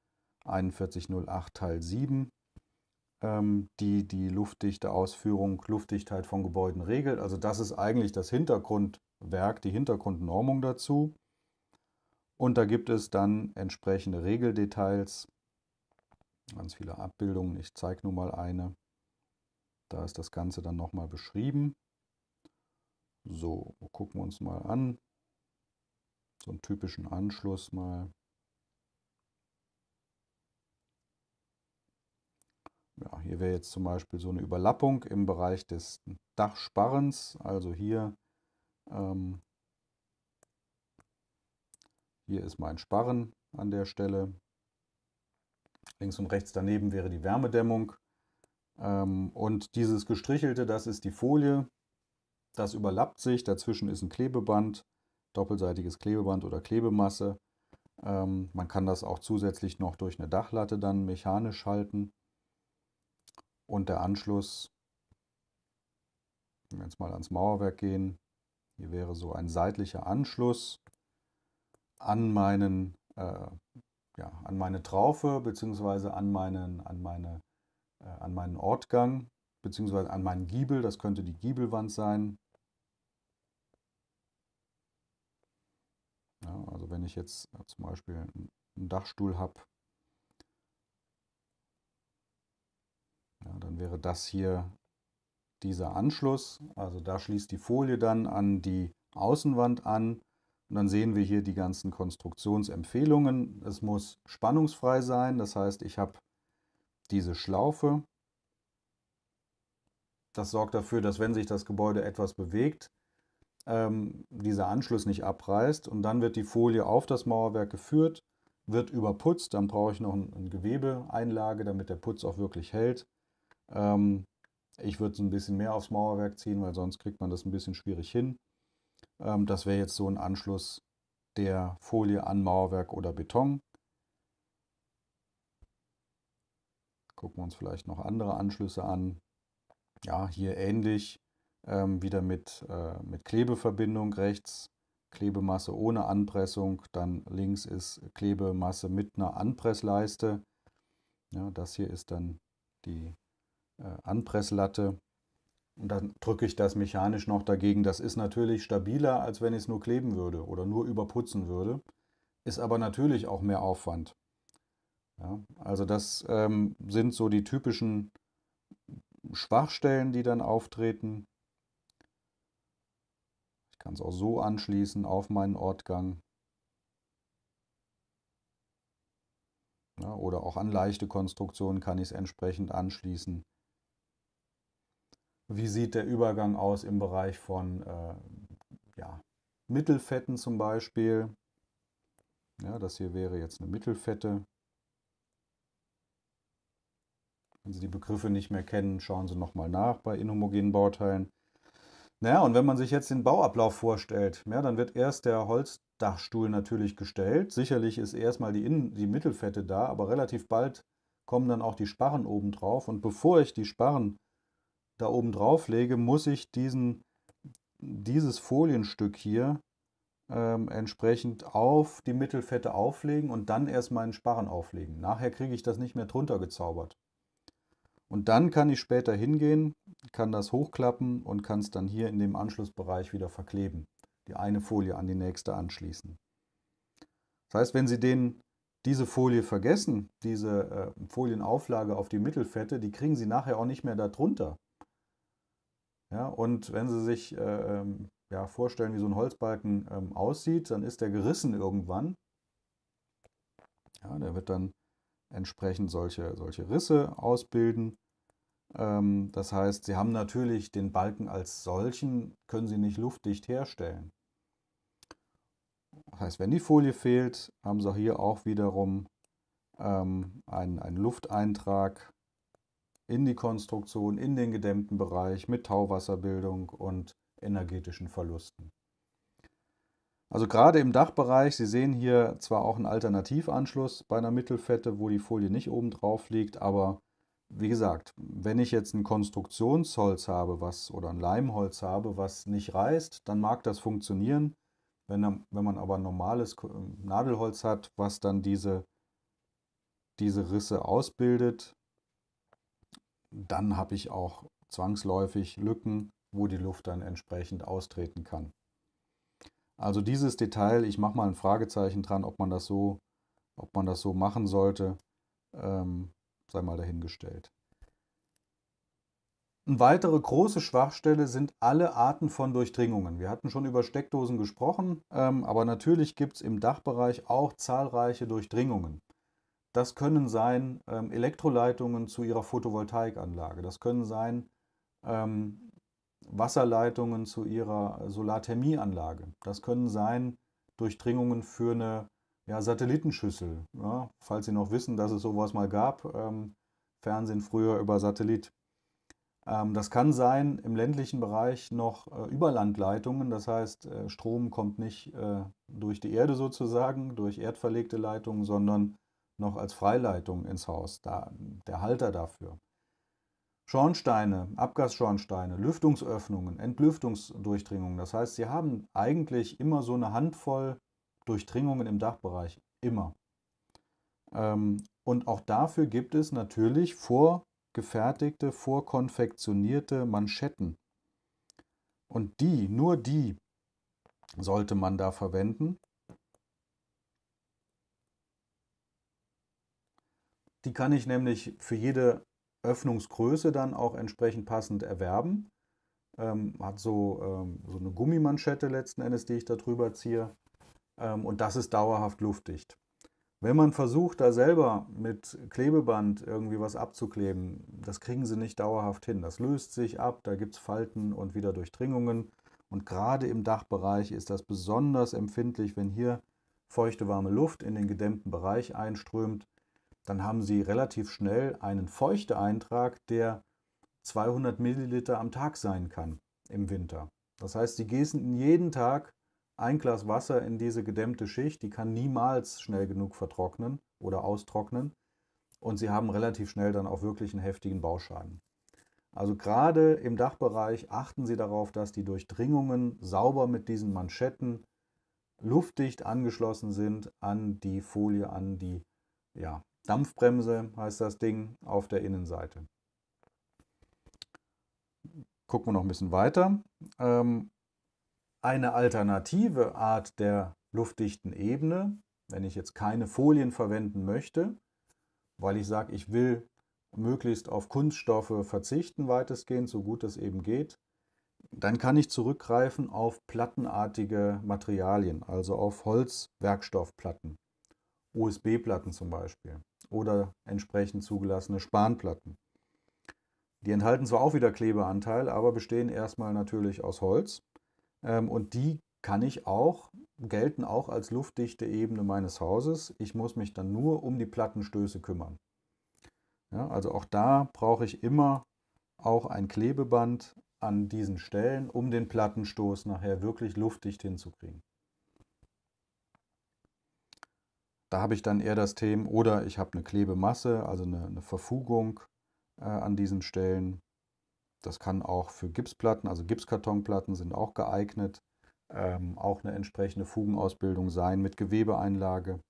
4108 Teil 7, ähm, die die luftdichte Ausführung, Luftdichtheit von Gebäuden regelt. Also das ist eigentlich das Hintergrundwerk, die Hintergrundnormung dazu. Und da gibt es dann entsprechende Regeldetails, ganz viele Abbildungen. Ich zeige nur mal eine. Da ist das Ganze dann nochmal beschrieben. So, gucken wir uns mal an. So einen typischen Anschluss mal. Ja, hier wäre jetzt zum Beispiel so eine Überlappung im Bereich des Dachsparrens. Also hier, ähm, hier ist mein Sparren an der Stelle. Links und rechts daneben wäre die Wärmedämmung. Ähm, und dieses gestrichelte, das ist die Folie. Das überlappt sich, dazwischen ist ein Klebeband, doppelseitiges Klebeband oder Klebemasse. Ähm, man kann das auch zusätzlich noch durch eine Dachlatte dann mechanisch halten. Und der Anschluss, wenn wir jetzt mal ans Mauerwerk gehen, hier wäre so ein seitlicher Anschluss an meinen äh, ja, an meine Traufe beziehungsweise an meinen, an, meine, äh, an meinen Ortgang beziehungsweise an meinen Giebel. Das könnte die Giebelwand sein. Ja, also wenn ich jetzt zum Beispiel einen Dachstuhl habe, ja, dann wäre das hier dieser Anschluss. Also da schließt die Folie dann an die Außenwand an. Und dann sehen wir hier die ganzen Konstruktionsempfehlungen. Es muss spannungsfrei sein, das heißt, ich habe diese Schlaufe. Das sorgt dafür, dass wenn sich das Gebäude etwas bewegt, ähm, dieser Anschluss nicht abreißt. Und dann wird die Folie auf das Mauerwerk geführt, wird überputzt. Dann brauche ich noch eine ein Gewebeeinlage, damit der Putz auch wirklich hält. Ähm, ich würde es ein bisschen mehr aufs Mauerwerk ziehen, weil sonst kriegt man das ein bisschen schwierig hin. Ähm, das wäre jetzt so ein Anschluss der Folie an Mauerwerk oder Beton. Gucken wir uns vielleicht noch andere Anschlüsse an. Ja, hier ähnlich ähm, wieder mit, äh, mit Klebeverbindung rechts, Klebemasse ohne Anpressung, dann links ist Klebemasse mit einer Anpressleiste. Ja, das hier ist dann die äh, Anpresslatte. Und dann drücke ich das mechanisch noch dagegen. Das ist natürlich stabiler, als wenn ich es nur kleben würde oder nur überputzen würde. Ist aber natürlich auch mehr Aufwand. Ja, also das ähm, sind so die typischen Schwachstellen, die dann auftreten kann es auch so anschließen auf meinen Ortgang. Ja, oder auch an leichte Konstruktionen kann ich es entsprechend anschließen. Wie sieht der Übergang aus im Bereich von äh, ja, Mittelfetten zum Beispiel? Ja, das hier wäre jetzt eine Mittelfette. Wenn Sie die Begriffe nicht mehr kennen, schauen Sie nochmal nach bei inhomogenen Bauteilen. Naja, und wenn man sich jetzt den Bauablauf vorstellt, ja, dann wird erst der Holzdachstuhl natürlich gestellt. Sicherlich ist erstmal die, Innen-, die Mittelfette da, aber relativ bald kommen dann auch die Sparren oben drauf. Und bevor ich die Sparren da oben drauf lege, muss ich diesen, dieses Folienstück hier ähm, entsprechend auf die Mittelfette auflegen und dann erst meinen Sparren auflegen. Nachher kriege ich das nicht mehr drunter gezaubert. Und dann kann ich später hingehen, kann das hochklappen und kann es dann hier in dem Anschlussbereich wieder verkleben. Die eine Folie an die nächste anschließen. Das heißt, wenn Sie den, diese Folie vergessen, diese äh, Folienauflage auf die Mittelfette, die kriegen Sie nachher auch nicht mehr darunter. Ja, und wenn Sie sich äh, ähm, ja, vorstellen, wie so ein Holzbalken ähm, aussieht, dann ist der gerissen irgendwann. Ja, der wird dann entsprechend solche, solche Risse ausbilden. Ähm, das heißt, Sie haben natürlich den Balken als solchen, können Sie nicht luftdicht herstellen. Das heißt, wenn die Folie fehlt, haben Sie hier auch wiederum ähm, einen, einen Lufteintrag in die Konstruktion, in den gedämmten Bereich mit Tauwasserbildung und energetischen Verlusten. Also gerade im Dachbereich, Sie sehen hier zwar auch einen Alternativanschluss bei einer Mittelfette, wo die Folie nicht oben drauf liegt, aber wie gesagt, wenn ich jetzt ein Konstruktionsholz habe was, oder ein Leimholz habe, was nicht reißt, dann mag das funktionieren. Wenn, wenn man aber normales Nadelholz hat, was dann diese, diese Risse ausbildet, dann habe ich auch zwangsläufig Lücken, wo die Luft dann entsprechend austreten kann. Also dieses Detail, ich mache mal ein Fragezeichen dran, ob man das so, ob man das so machen sollte, ähm, sei mal dahingestellt. Eine weitere große Schwachstelle sind alle Arten von Durchdringungen. Wir hatten schon über Steckdosen gesprochen, ähm, aber natürlich gibt es im Dachbereich auch zahlreiche Durchdringungen. Das können sein ähm, Elektroleitungen zu ihrer Photovoltaikanlage, das können sein ähm, Wasserleitungen zu ihrer Solarthermieanlage. Das können sein Durchdringungen für eine ja, Satellitenschüssel, ja, falls Sie noch wissen, dass es sowas mal gab. Ähm, Fernsehen früher über Satellit. Ähm, das kann sein im ländlichen Bereich noch äh, Überlandleitungen, das heißt äh, Strom kommt nicht äh, durch die Erde sozusagen, durch erdverlegte Leitungen, sondern noch als Freileitung ins Haus, da, der Halter dafür. Schornsteine, Abgasschornsteine, Lüftungsöffnungen, Entlüftungsdurchdringungen. Das heißt, Sie haben eigentlich immer so eine Handvoll Durchdringungen im Dachbereich. Immer. Ähm, und auch dafür gibt es natürlich vorgefertigte, vorkonfektionierte Manschetten. Und die, nur die, sollte man da verwenden. Die kann ich nämlich für jede Öffnungsgröße dann auch entsprechend passend erwerben. Ähm, hat so, ähm, so eine Gummimanschette letzten Endes, die ich da drüber ziehe. Ähm, und das ist dauerhaft luftdicht. Wenn man versucht, da selber mit Klebeband irgendwie was abzukleben, das kriegen sie nicht dauerhaft hin. Das löst sich ab, da gibt es Falten und wieder Durchdringungen. Und gerade im Dachbereich ist das besonders empfindlich, wenn hier feuchte, warme Luft in den gedämmten Bereich einströmt dann haben Sie relativ schnell einen Feuchteeintrag, der 200 Milliliter am Tag sein kann im Winter. Das heißt, Sie gießen jeden Tag ein Glas Wasser in diese gedämmte Schicht, die kann niemals schnell genug vertrocknen oder austrocknen und Sie haben relativ schnell dann auch wirklich einen heftigen Bauschaden. Also gerade im Dachbereich achten Sie darauf, dass die Durchdringungen sauber mit diesen Manschetten luftdicht angeschlossen sind an die Folie, an die ja, Dampfbremse heißt das Ding auf der Innenseite. Gucken wir noch ein bisschen weiter. Ähm, eine alternative Art der luftdichten Ebene, wenn ich jetzt keine Folien verwenden möchte, weil ich sage, ich will möglichst auf Kunststoffe verzichten, weitestgehend, so gut es eben geht, dann kann ich zurückgreifen auf plattenartige Materialien, also auf Holzwerkstoffplatten, USB-Platten zum Beispiel oder entsprechend zugelassene Spanplatten. Die enthalten zwar auch wieder Klebeanteil, aber bestehen erstmal natürlich aus Holz. Ähm, und die kann ich auch, gelten auch als luftdichte Ebene meines Hauses. Ich muss mich dann nur um die Plattenstöße kümmern. Ja, also auch da brauche ich immer auch ein Klebeband an diesen Stellen, um den Plattenstoß nachher wirklich luftdicht hinzukriegen. Da habe ich dann eher das Thema, oder ich habe eine Klebemasse, also eine, eine Verfugung äh, an diesen Stellen. Das kann auch für Gipsplatten, also Gipskartonplatten sind auch geeignet. Ähm, auch eine entsprechende Fugenausbildung sein mit Gewebeeinlage.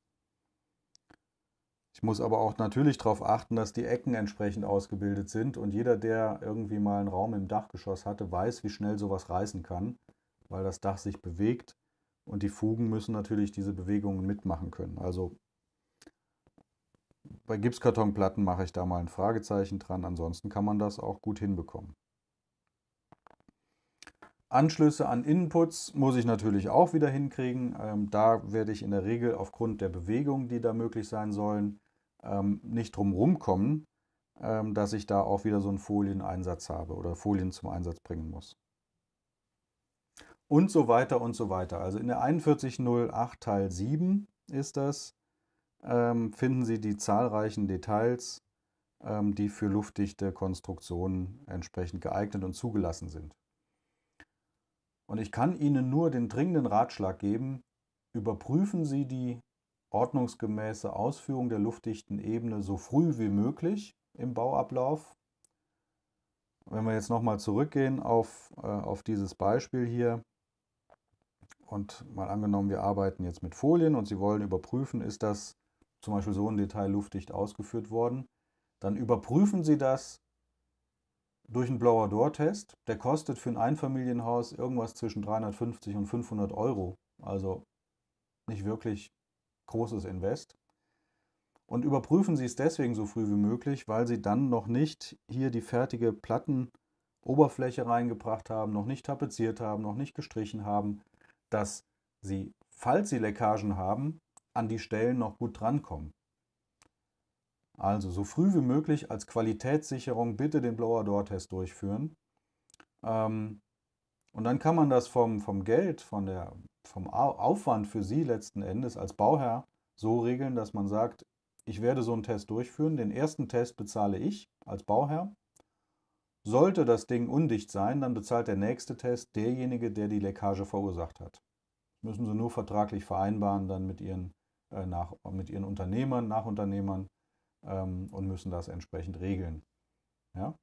Ich muss aber auch natürlich darauf achten, dass die Ecken entsprechend ausgebildet sind und jeder, der irgendwie mal einen Raum im Dachgeschoss hatte, weiß, wie schnell sowas reißen kann, weil das Dach sich bewegt und die Fugen müssen natürlich diese Bewegungen mitmachen können. Also bei Gipskartonplatten mache ich da mal ein Fragezeichen dran. Ansonsten kann man das auch gut hinbekommen. Anschlüsse an Inputs muss ich natürlich auch wieder hinkriegen. Ähm, da werde ich in der Regel aufgrund der Bewegungen, die da möglich sein sollen, ähm, nicht drum rumkommen, ähm, dass ich da auch wieder so einen Folieneinsatz habe oder Folien zum Einsatz bringen muss und so weiter und so weiter. Also in der 4108 Teil 7 ist das, ähm, finden Sie die zahlreichen Details, ähm, die für luftdichte Konstruktionen entsprechend geeignet und zugelassen sind. Und ich kann Ihnen nur den dringenden Ratschlag geben, überprüfen Sie die ordnungsgemäße Ausführung der luftdichten Ebene so früh wie möglich im Bauablauf. Wenn wir jetzt nochmal zurückgehen auf, äh, auf dieses Beispiel hier, und mal angenommen, wir arbeiten jetzt mit Folien und Sie wollen überprüfen, ist das zum Beispiel so ein Detail luftdicht ausgeführt worden, dann überprüfen Sie das durch einen Blower-Door-Test. Der kostet für ein Einfamilienhaus irgendwas zwischen 350 und 500 Euro. Also nicht wirklich großes Invest. Und überprüfen Sie es deswegen so früh wie möglich, weil Sie dann noch nicht hier die fertige Plattenoberfläche reingebracht haben, noch nicht tapeziert haben, noch nicht gestrichen haben, dass sie, falls sie Leckagen haben, an die Stellen noch gut drankommen. Also so früh wie möglich als Qualitätssicherung bitte den Blower-Door-Test durchführen. Ähm, und dann kann man das vom, vom Geld, von der, vom Aufwand für Sie letzten Endes als Bauherr so regeln, dass man sagt, ich werde so einen Test durchführen. Den ersten Test bezahle ich als Bauherr sollte das Ding undicht sein, dann bezahlt der nächste Test derjenige, der die Leckage verursacht hat. Das Müssen Sie nur vertraglich vereinbaren, dann mit Ihren, äh, nach, mit ihren Unternehmern, Nachunternehmern ähm, und müssen das entsprechend regeln. Ja?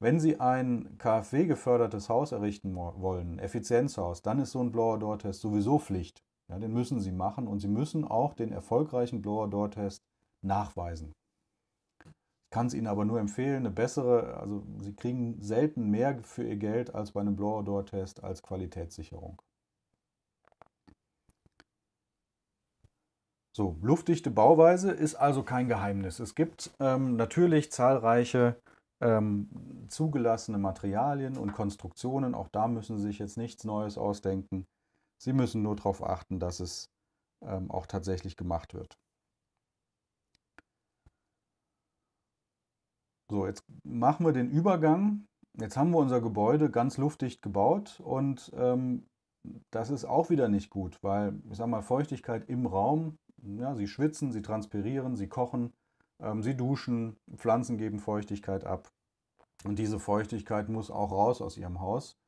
Wenn Sie ein KfW-gefördertes Haus errichten wollen, ein Effizienzhaus, dann ist so ein Blower-Door-Test sowieso Pflicht. Ja, den müssen Sie machen und Sie müssen auch den erfolgreichen Blower-Door-Test nachweisen kann es Ihnen aber nur empfehlen, eine bessere, also Sie kriegen selten mehr für Ihr Geld als bei einem Blower Door Test als Qualitätssicherung. So, luftdichte Bauweise ist also kein Geheimnis. Es gibt ähm, natürlich zahlreiche ähm, zugelassene Materialien und Konstruktionen. Auch da müssen Sie sich jetzt nichts Neues ausdenken. Sie müssen nur darauf achten, dass es ähm, auch tatsächlich gemacht wird. So, jetzt machen wir den Übergang. Jetzt haben wir unser Gebäude ganz luftdicht gebaut und ähm, das ist auch wieder nicht gut, weil, ich sag mal, Feuchtigkeit im Raum, ja, sie schwitzen, sie transpirieren, sie kochen, ähm, sie duschen, Pflanzen geben Feuchtigkeit ab. Und diese Feuchtigkeit muss auch raus aus ihrem Haus.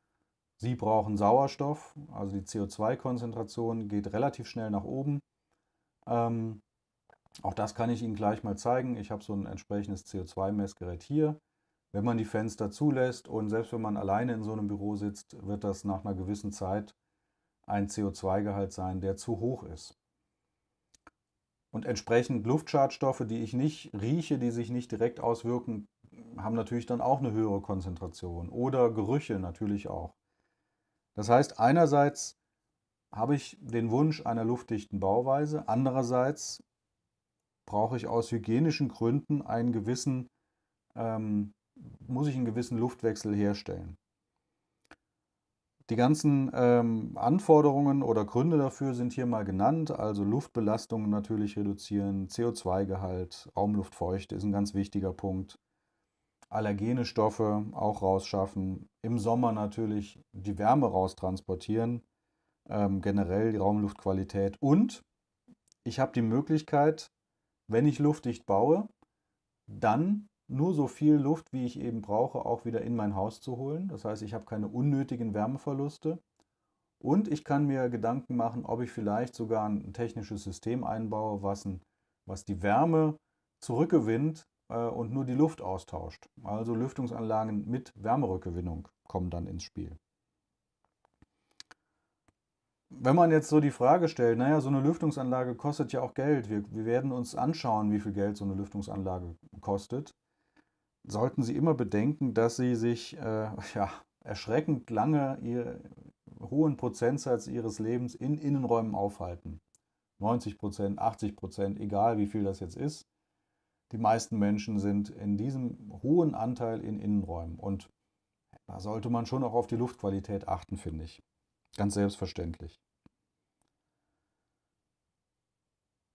Sie brauchen Sauerstoff, also die CO2-Konzentration geht relativ schnell nach oben. Ähm, auch das kann ich Ihnen gleich mal zeigen. Ich habe so ein entsprechendes CO2-Messgerät hier. Wenn man die Fenster zulässt und selbst wenn man alleine in so einem Büro sitzt, wird das nach einer gewissen Zeit ein CO2-Gehalt sein, der zu hoch ist. Und entsprechend Luftschadstoffe, die ich nicht rieche, die sich nicht direkt auswirken, haben natürlich dann auch eine höhere Konzentration. Oder Gerüche natürlich auch. Das heißt, einerseits habe ich den Wunsch einer luftdichten Bauweise, andererseits brauche ich aus hygienischen Gründen einen gewissen, ähm, muss ich einen gewissen Luftwechsel herstellen. Die ganzen ähm, Anforderungen oder Gründe dafür sind hier mal genannt, also Luftbelastung natürlich reduzieren, CO2-Gehalt, Raumluftfeuchte ist ein ganz wichtiger Punkt, allergene Stoffe auch rausschaffen, im Sommer natürlich die Wärme raustransportieren, ähm, generell die Raumluftqualität und ich habe die Möglichkeit, wenn ich luftdicht baue, dann nur so viel Luft, wie ich eben brauche, auch wieder in mein Haus zu holen. Das heißt, ich habe keine unnötigen Wärmeverluste. Und ich kann mir Gedanken machen, ob ich vielleicht sogar ein technisches System einbaue, was, ein, was die Wärme zurückgewinnt äh, und nur die Luft austauscht. Also Lüftungsanlagen mit Wärmerückgewinnung kommen dann ins Spiel wenn man jetzt so die Frage stellt, naja, so eine Lüftungsanlage kostet ja auch Geld. Wir, wir werden uns anschauen, wie viel Geld so eine Lüftungsanlage kostet. Sollten Sie immer bedenken, dass Sie sich äh, ja, erschreckend lange Ihren hohen Prozentsatz Ihres Lebens in Innenräumen aufhalten. 90 Prozent, 80 Prozent, egal wie viel das jetzt ist. Die meisten Menschen sind in diesem hohen Anteil in Innenräumen. Und da sollte man schon auch auf die Luftqualität achten, finde ich. Ganz selbstverständlich.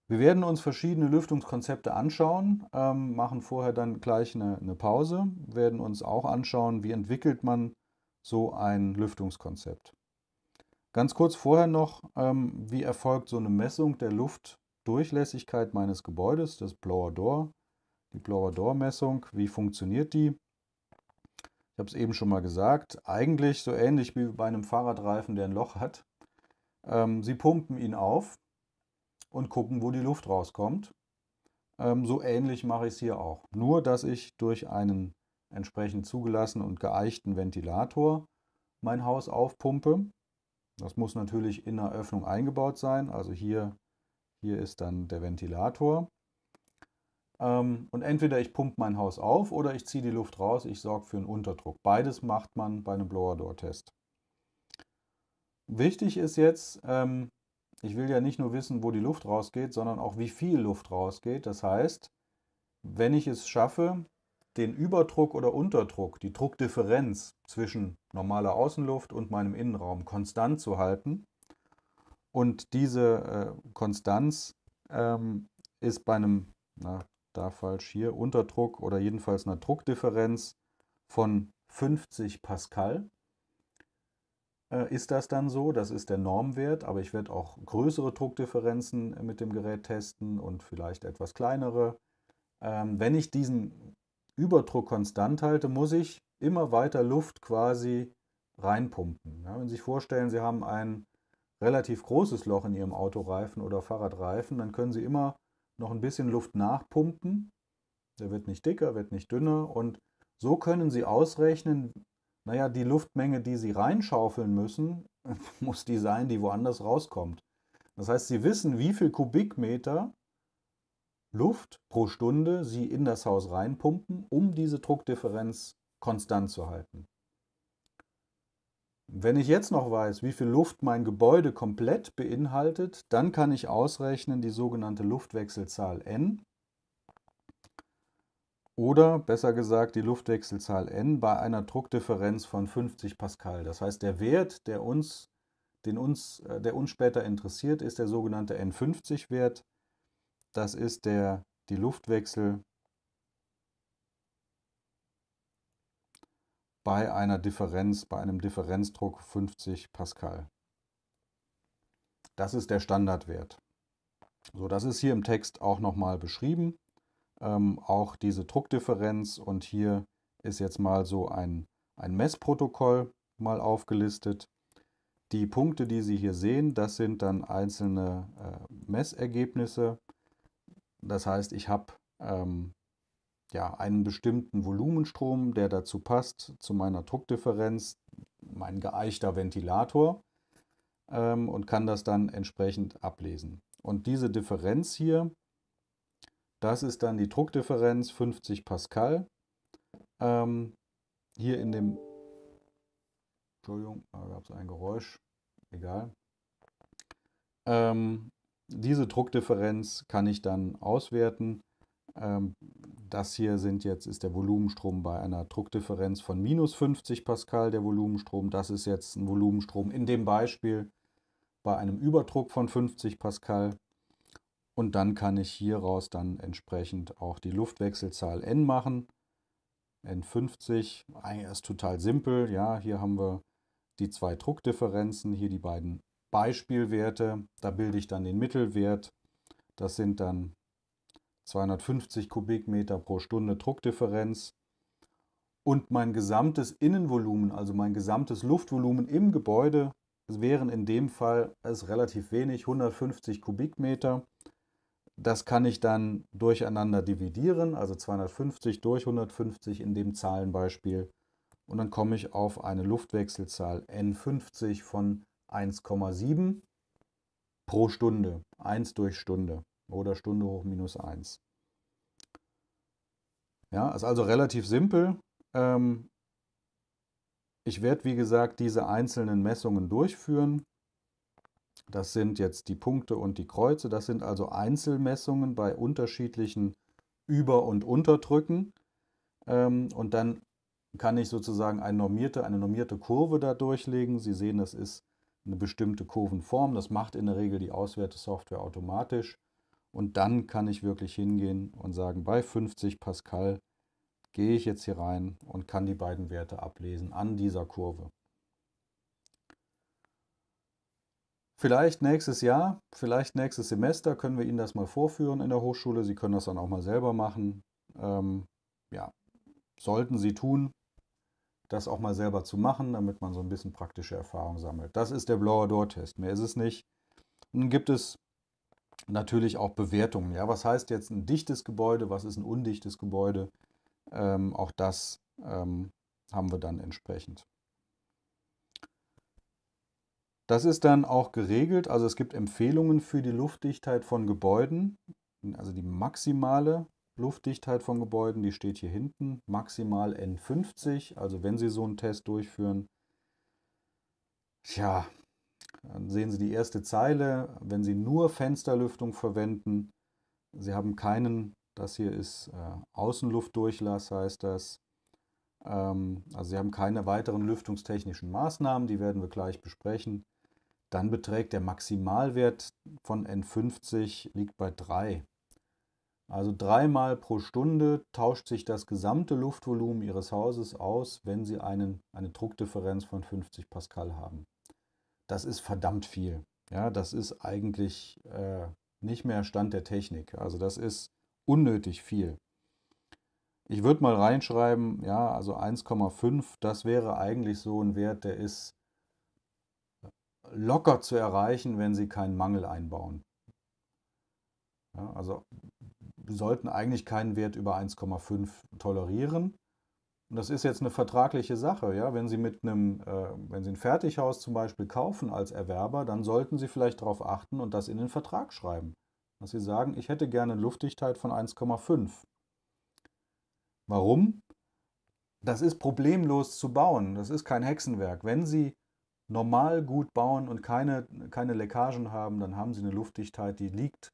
Wir werden uns verschiedene Lüftungskonzepte anschauen, ähm, machen vorher dann gleich eine, eine Pause, werden uns auch anschauen, wie entwickelt man so ein Lüftungskonzept. Ganz kurz vorher noch, ähm, wie erfolgt so eine Messung der Luftdurchlässigkeit meines Gebäudes, das Blower Door, die Blower Door Messung, wie funktioniert die? Ich habe es eben schon mal gesagt, eigentlich so ähnlich wie bei einem Fahrradreifen, der ein Loch hat. Ähm, sie pumpen ihn auf und gucken, wo die Luft rauskommt. Ähm, so ähnlich mache ich es hier auch. Nur, dass ich durch einen entsprechend zugelassenen und geeichten Ventilator mein Haus aufpumpe. Das muss natürlich in der Öffnung eingebaut sein. Also hier, hier ist dann der Ventilator. Ähm, und entweder ich pumpe mein Haus auf oder ich ziehe die Luft raus, ich sorge für einen Unterdruck. Beides macht man bei einem Blower-Door-Test. Wichtig ist jetzt, ähm, ich will ja nicht nur wissen, wo die Luft rausgeht, sondern auch, wie viel Luft rausgeht. Das heißt, wenn ich es schaffe, den Überdruck oder Unterdruck, die Druckdifferenz zwischen normaler Außenluft und meinem Innenraum konstant zu halten, und diese äh, Konstanz ähm, ist bei einem na, da falsch, hier Unterdruck oder jedenfalls eine Druckdifferenz von 50 Pascal. Äh, ist das dann so? Das ist der Normwert, aber ich werde auch größere Druckdifferenzen mit dem Gerät testen und vielleicht etwas kleinere. Ähm, wenn ich diesen Überdruck konstant halte, muss ich immer weiter Luft quasi reinpumpen. wenn Sie sich vorstellen, Sie haben ein relativ großes Loch in Ihrem Autoreifen oder Fahrradreifen, dann können Sie immer noch ein bisschen Luft nachpumpen. Der wird nicht dicker, wird nicht dünner. Und so können Sie ausrechnen, naja, die Luftmenge, die Sie reinschaufeln müssen, muss die sein, die woanders rauskommt. Das heißt, Sie wissen, wie viel Kubikmeter Luft pro Stunde Sie in das Haus reinpumpen, um diese Druckdifferenz konstant zu halten. Wenn ich jetzt noch weiß, wie viel Luft mein Gebäude komplett beinhaltet, dann kann ich ausrechnen die sogenannte Luftwechselzahl n oder besser gesagt die Luftwechselzahl n bei einer Druckdifferenz von 50 Pascal. Das heißt, der Wert, der uns, den uns, äh, der uns später interessiert, ist der sogenannte N50-Wert. Das ist der, die Luftwechsel bei einer Differenz, bei einem Differenzdruck 50 Pascal. Das ist der Standardwert. So, das ist hier im Text auch nochmal beschrieben. Ähm, auch diese Druckdifferenz und hier ist jetzt mal so ein, ein Messprotokoll mal aufgelistet. Die Punkte, die Sie hier sehen, das sind dann einzelne äh, Messergebnisse. Das heißt, ich habe ähm, ja, einen bestimmten Volumenstrom, der dazu passt, zu meiner Druckdifferenz, mein geeichter Ventilator ähm, und kann das dann entsprechend ablesen. Und diese Differenz hier, das ist dann die Druckdifferenz 50 Pascal. Ähm, hier in dem, Entschuldigung, da gab es ein Geräusch, egal. Ähm, diese Druckdifferenz kann ich dann auswerten ähm, das hier sind jetzt, ist der Volumenstrom bei einer Druckdifferenz von minus 50 Pascal, der Volumenstrom. Das ist jetzt ein Volumenstrom in dem Beispiel bei einem Überdruck von 50 Pascal. Und dann kann ich hieraus dann entsprechend auch die Luftwechselzahl N machen. N50, eigentlich ist total simpel. Ja, hier haben wir die zwei Druckdifferenzen, hier die beiden Beispielwerte. Da bilde ich dann den Mittelwert. Das sind dann 250 Kubikmeter pro Stunde Druckdifferenz. Und mein gesamtes Innenvolumen, also mein gesamtes Luftvolumen im Gebäude, wären in dem Fall ist relativ wenig, 150 Kubikmeter. Das kann ich dann durcheinander dividieren, also 250 durch 150 in dem Zahlenbeispiel. Und dann komme ich auf eine Luftwechselzahl N50 von 1,7 pro Stunde, 1 durch Stunde oder Stunde hoch minus 1. Ja, ist also relativ simpel. Ähm, ich werde, wie gesagt, diese einzelnen Messungen durchführen. Das sind jetzt die Punkte und die Kreuze. Das sind also Einzelmessungen bei unterschiedlichen Über- und Unterdrücken. Ähm, und dann kann ich sozusagen eine normierte, eine normierte Kurve da durchlegen. Sie sehen, das ist eine bestimmte Kurvenform. Das macht in der Regel die Auswertesoftware automatisch. Und dann kann ich wirklich hingehen und sagen, bei 50 Pascal gehe ich jetzt hier rein und kann die beiden Werte ablesen an dieser Kurve. Vielleicht nächstes Jahr, vielleicht nächstes Semester können wir Ihnen das mal vorführen in der Hochschule. Sie können das dann auch mal selber machen. Ähm, ja, sollten Sie tun, das auch mal selber zu machen, damit man so ein bisschen praktische Erfahrung sammelt. Das ist der Blower Door Test. Mehr ist es nicht. Dann gibt es natürlich auch Bewertungen. Ja, was heißt jetzt ein dichtes Gebäude, was ist ein undichtes Gebäude? Ähm, auch das ähm, haben wir dann entsprechend. Das ist dann auch geregelt, also es gibt Empfehlungen für die Luftdichtheit von Gebäuden, also die maximale Luftdichtheit von Gebäuden, die steht hier hinten, maximal N50, also wenn Sie so einen Test durchführen. Tja, dann sehen Sie die erste Zeile, wenn Sie nur Fensterlüftung verwenden, Sie haben keinen, das hier ist äh, Außenluftdurchlass, heißt das. Ähm, also Sie haben keine weiteren lüftungstechnischen Maßnahmen, die werden wir gleich besprechen. Dann beträgt der Maximalwert von N50 liegt bei 3. Also dreimal pro Stunde tauscht sich das gesamte Luftvolumen Ihres Hauses aus, wenn Sie einen, eine Druckdifferenz von 50 Pascal haben das ist verdammt viel. Ja, das ist eigentlich äh, nicht mehr Stand der Technik. Also das ist unnötig viel. Ich würde mal reinschreiben, ja, also 1,5, das wäre eigentlich so ein Wert, der ist locker zu erreichen, wenn Sie keinen Mangel einbauen. Ja, also sollten eigentlich keinen Wert über 1,5 tolerieren. Und das ist jetzt eine vertragliche Sache, ja. Wenn Sie mit einem, äh, wenn Sie ein Fertighaus zum Beispiel kaufen als Erwerber, dann sollten Sie vielleicht darauf achten und das in den Vertrag schreiben. Dass Sie sagen, ich hätte gerne eine Luftdichtheit von 1,5. Warum? Das ist problemlos zu bauen. Das ist kein Hexenwerk. Wenn Sie normal gut bauen und keine, keine Leckagen haben, dann haben Sie eine Luftdichtheit, die liegt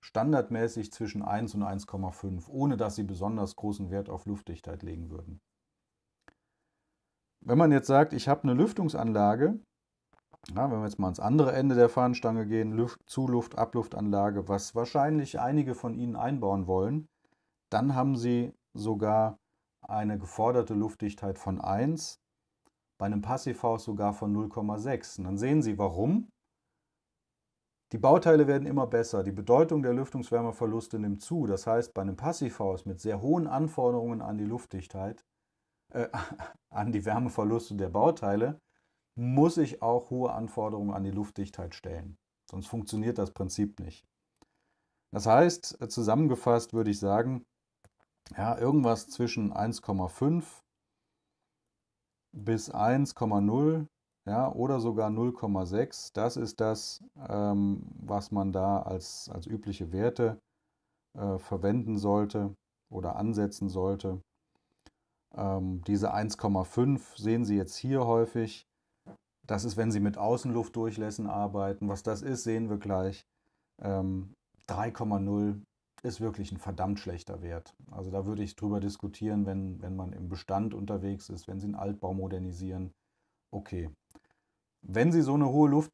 standardmäßig zwischen 1 und 1,5, ohne dass Sie besonders großen Wert auf Luftdichtheit legen würden wenn man jetzt sagt, ich habe eine Lüftungsanlage, ja, wenn wir jetzt mal ans andere Ende der Fahnenstange gehen, Luft, Zuluft, Abluftanlage, was wahrscheinlich einige von Ihnen einbauen wollen, dann haben Sie sogar eine geforderte Luftdichtheit von 1, bei einem Passivhaus sogar von 0,6. Und dann sehen Sie, warum. Die Bauteile werden immer besser, die Bedeutung der Lüftungswärmeverluste nimmt zu. Das heißt, bei einem Passivhaus mit sehr hohen Anforderungen an die Luftdichtheit äh, an die Wärmeverluste der Bauteile, muss ich auch hohe Anforderungen an die Luftdichtheit stellen. Sonst funktioniert das Prinzip nicht. Das heißt, äh, zusammengefasst würde ich sagen, ja, irgendwas zwischen 1,5 bis 1,0 ja, oder sogar 0,6. Das ist das, ähm, was man da als, als übliche Werte äh, verwenden sollte oder ansetzen sollte, ähm, diese 1,5 sehen Sie jetzt hier häufig. Das ist, wenn Sie mit Außenluftdurchlässen arbeiten. Was das ist, sehen wir gleich. Ähm, 3,0 ist wirklich ein verdammt schlechter Wert. Also da würde ich drüber diskutieren, wenn, wenn man im Bestand unterwegs ist, wenn Sie einen Altbau modernisieren. Okay. Wenn Sie so eine hohe Luft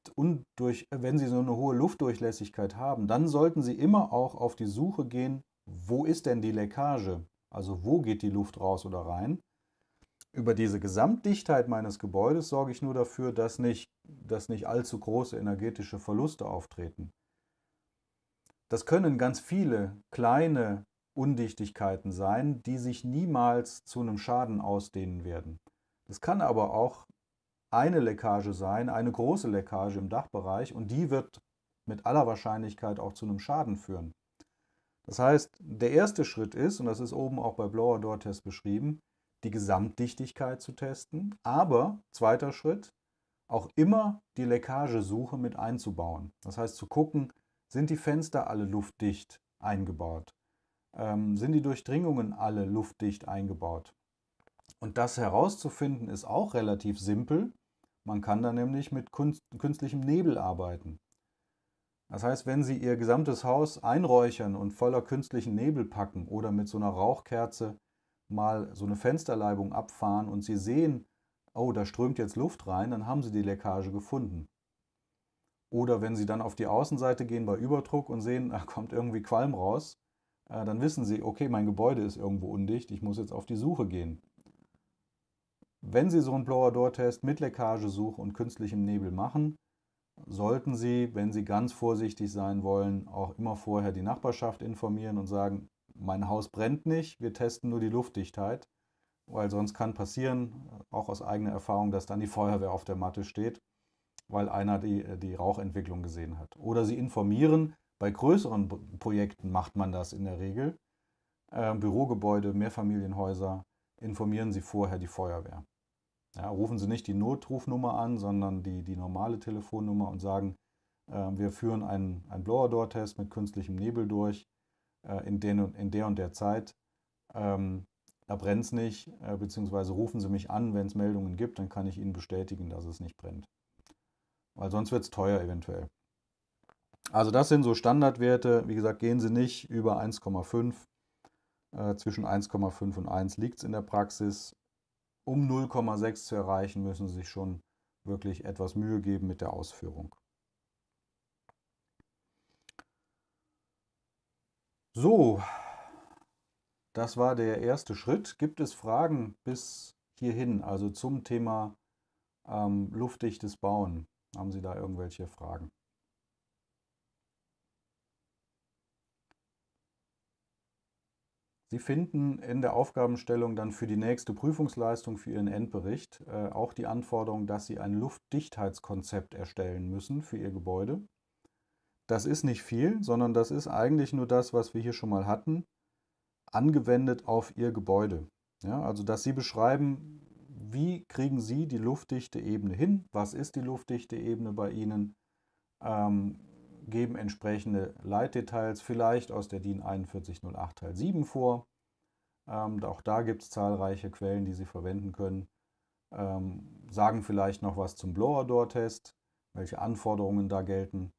durch, wenn Sie so eine hohe Luftdurchlässigkeit haben, dann sollten Sie immer auch auf die Suche gehen, wo ist denn die Leckage? also wo geht die Luft raus oder rein. Über diese Gesamtdichtheit meines Gebäudes sorge ich nur dafür, dass nicht, dass nicht allzu große energetische Verluste auftreten. Das können ganz viele kleine Undichtigkeiten sein, die sich niemals zu einem Schaden ausdehnen werden. Das kann aber auch eine Leckage sein, eine große Leckage im Dachbereich und die wird mit aller Wahrscheinlichkeit auch zu einem Schaden führen. Das heißt, der erste Schritt ist, und das ist oben auch bei Blower Door Test beschrieben, die Gesamtdichtigkeit zu testen, aber zweiter Schritt, auch immer die Leckagesuche mit einzubauen. Das heißt, zu gucken, sind die Fenster alle luftdicht eingebaut? Ähm, sind die Durchdringungen alle luftdicht eingebaut? Und das herauszufinden ist auch relativ simpel. Man kann da nämlich mit künstlichem Nebel arbeiten. Das heißt, wenn Sie Ihr gesamtes Haus einräuchern und voller künstlichen Nebel packen oder mit so einer Rauchkerze mal so eine Fensterleibung abfahren und Sie sehen, oh, da strömt jetzt Luft rein, dann haben Sie die Leckage gefunden. Oder wenn Sie dann auf die Außenseite gehen bei Überdruck und sehen, da kommt irgendwie Qualm raus, äh, dann wissen Sie, okay, mein Gebäude ist irgendwo undicht, ich muss jetzt auf die Suche gehen. Wenn Sie so einen Blower-Door-Test mit Leckagesuche und künstlichem Nebel machen, sollten Sie, wenn Sie ganz vorsichtig sein wollen, auch immer vorher die Nachbarschaft informieren und sagen, mein Haus brennt nicht, wir testen nur die Luftdichtheit, weil sonst kann passieren, auch aus eigener Erfahrung, dass dann die Feuerwehr auf der Matte steht, weil einer die, die Rauchentwicklung gesehen hat. Oder Sie informieren, bei größeren Projekten macht man das in der Regel, ähm, Bürogebäude, Mehrfamilienhäuser, informieren Sie vorher die Feuerwehr. Ja, rufen Sie nicht die Notrufnummer an, sondern die, die normale Telefonnummer und sagen, äh, wir führen einen, einen Blower-Door-Test mit künstlichem Nebel durch äh, in, den, in der und der Zeit. Ähm, da brennt es nicht, äh, beziehungsweise rufen Sie mich an, wenn es Meldungen gibt, dann kann ich Ihnen bestätigen, dass es nicht brennt. Weil sonst wird es teuer eventuell. Also das sind so Standardwerte. Wie gesagt, gehen Sie nicht über 1,5. Äh, zwischen 1,5 und 1 liegt es in der Praxis um 0,6 zu erreichen, müssen Sie sich schon wirklich etwas Mühe geben mit der Ausführung. So, das war der erste Schritt. Gibt es Fragen bis hierhin, also zum Thema ähm, luftdichtes Bauen? Haben Sie da irgendwelche Fragen? Sie finden in der Aufgabenstellung dann für die nächste Prüfungsleistung für Ihren Endbericht äh, auch die Anforderung, dass Sie ein Luftdichtheitskonzept erstellen müssen für Ihr Gebäude. Das ist nicht viel, sondern das ist eigentlich nur das, was wir hier schon mal hatten, angewendet auf Ihr Gebäude. Ja, also, dass Sie beschreiben, wie kriegen Sie die luftdichte Ebene hin, was ist die luftdichte Ebene bei Ihnen, ähm, geben entsprechende Leitdetails vielleicht aus der DIN 4108 Teil 7 vor. Ähm, auch da gibt es zahlreiche Quellen, die Sie verwenden können. Ähm, sagen vielleicht noch was zum Blower-Door-Test, welche Anforderungen da gelten.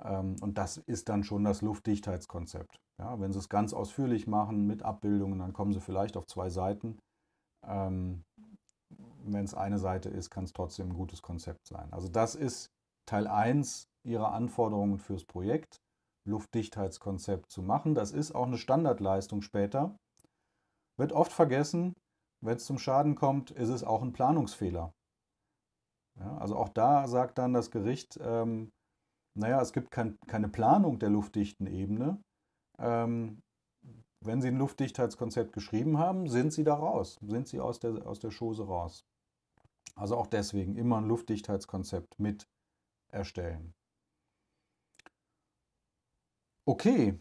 Ähm, und das ist dann schon das Luftdichtheitskonzept. Ja, wenn Sie es ganz ausführlich machen mit Abbildungen, dann kommen Sie vielleicht auf zwei Seiten. Ähm, wenn es eine Seite ist, kann es trotzdem ein gutes Konzept sein. Also das ist Teil 1 ihrer Anforderungen fürs Projekt, Luftdichtheitskonzept zu machen. Das ist auch eine Standardleistung später. Wird oft vergessen, wenn es zum Schaden kommt, ist es auch ein Planungsfehler. Ja, also auch da sagt dann das Gericht, ähm, naja, es gibt kein, keine Planung der luftdichten Ebene. Ähm, wenn Sie ein Luftdichtheitskonzept geschrieben haben, sind Sie da raus, sind Sie aus der, aus der Schose raus. Also auch deswegen immer ein Luftdichtheitskonzept mit erstellen. Okay.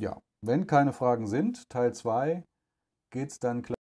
Ja, wenn keine Fragen sind, Teil 2 geht es dann gleich.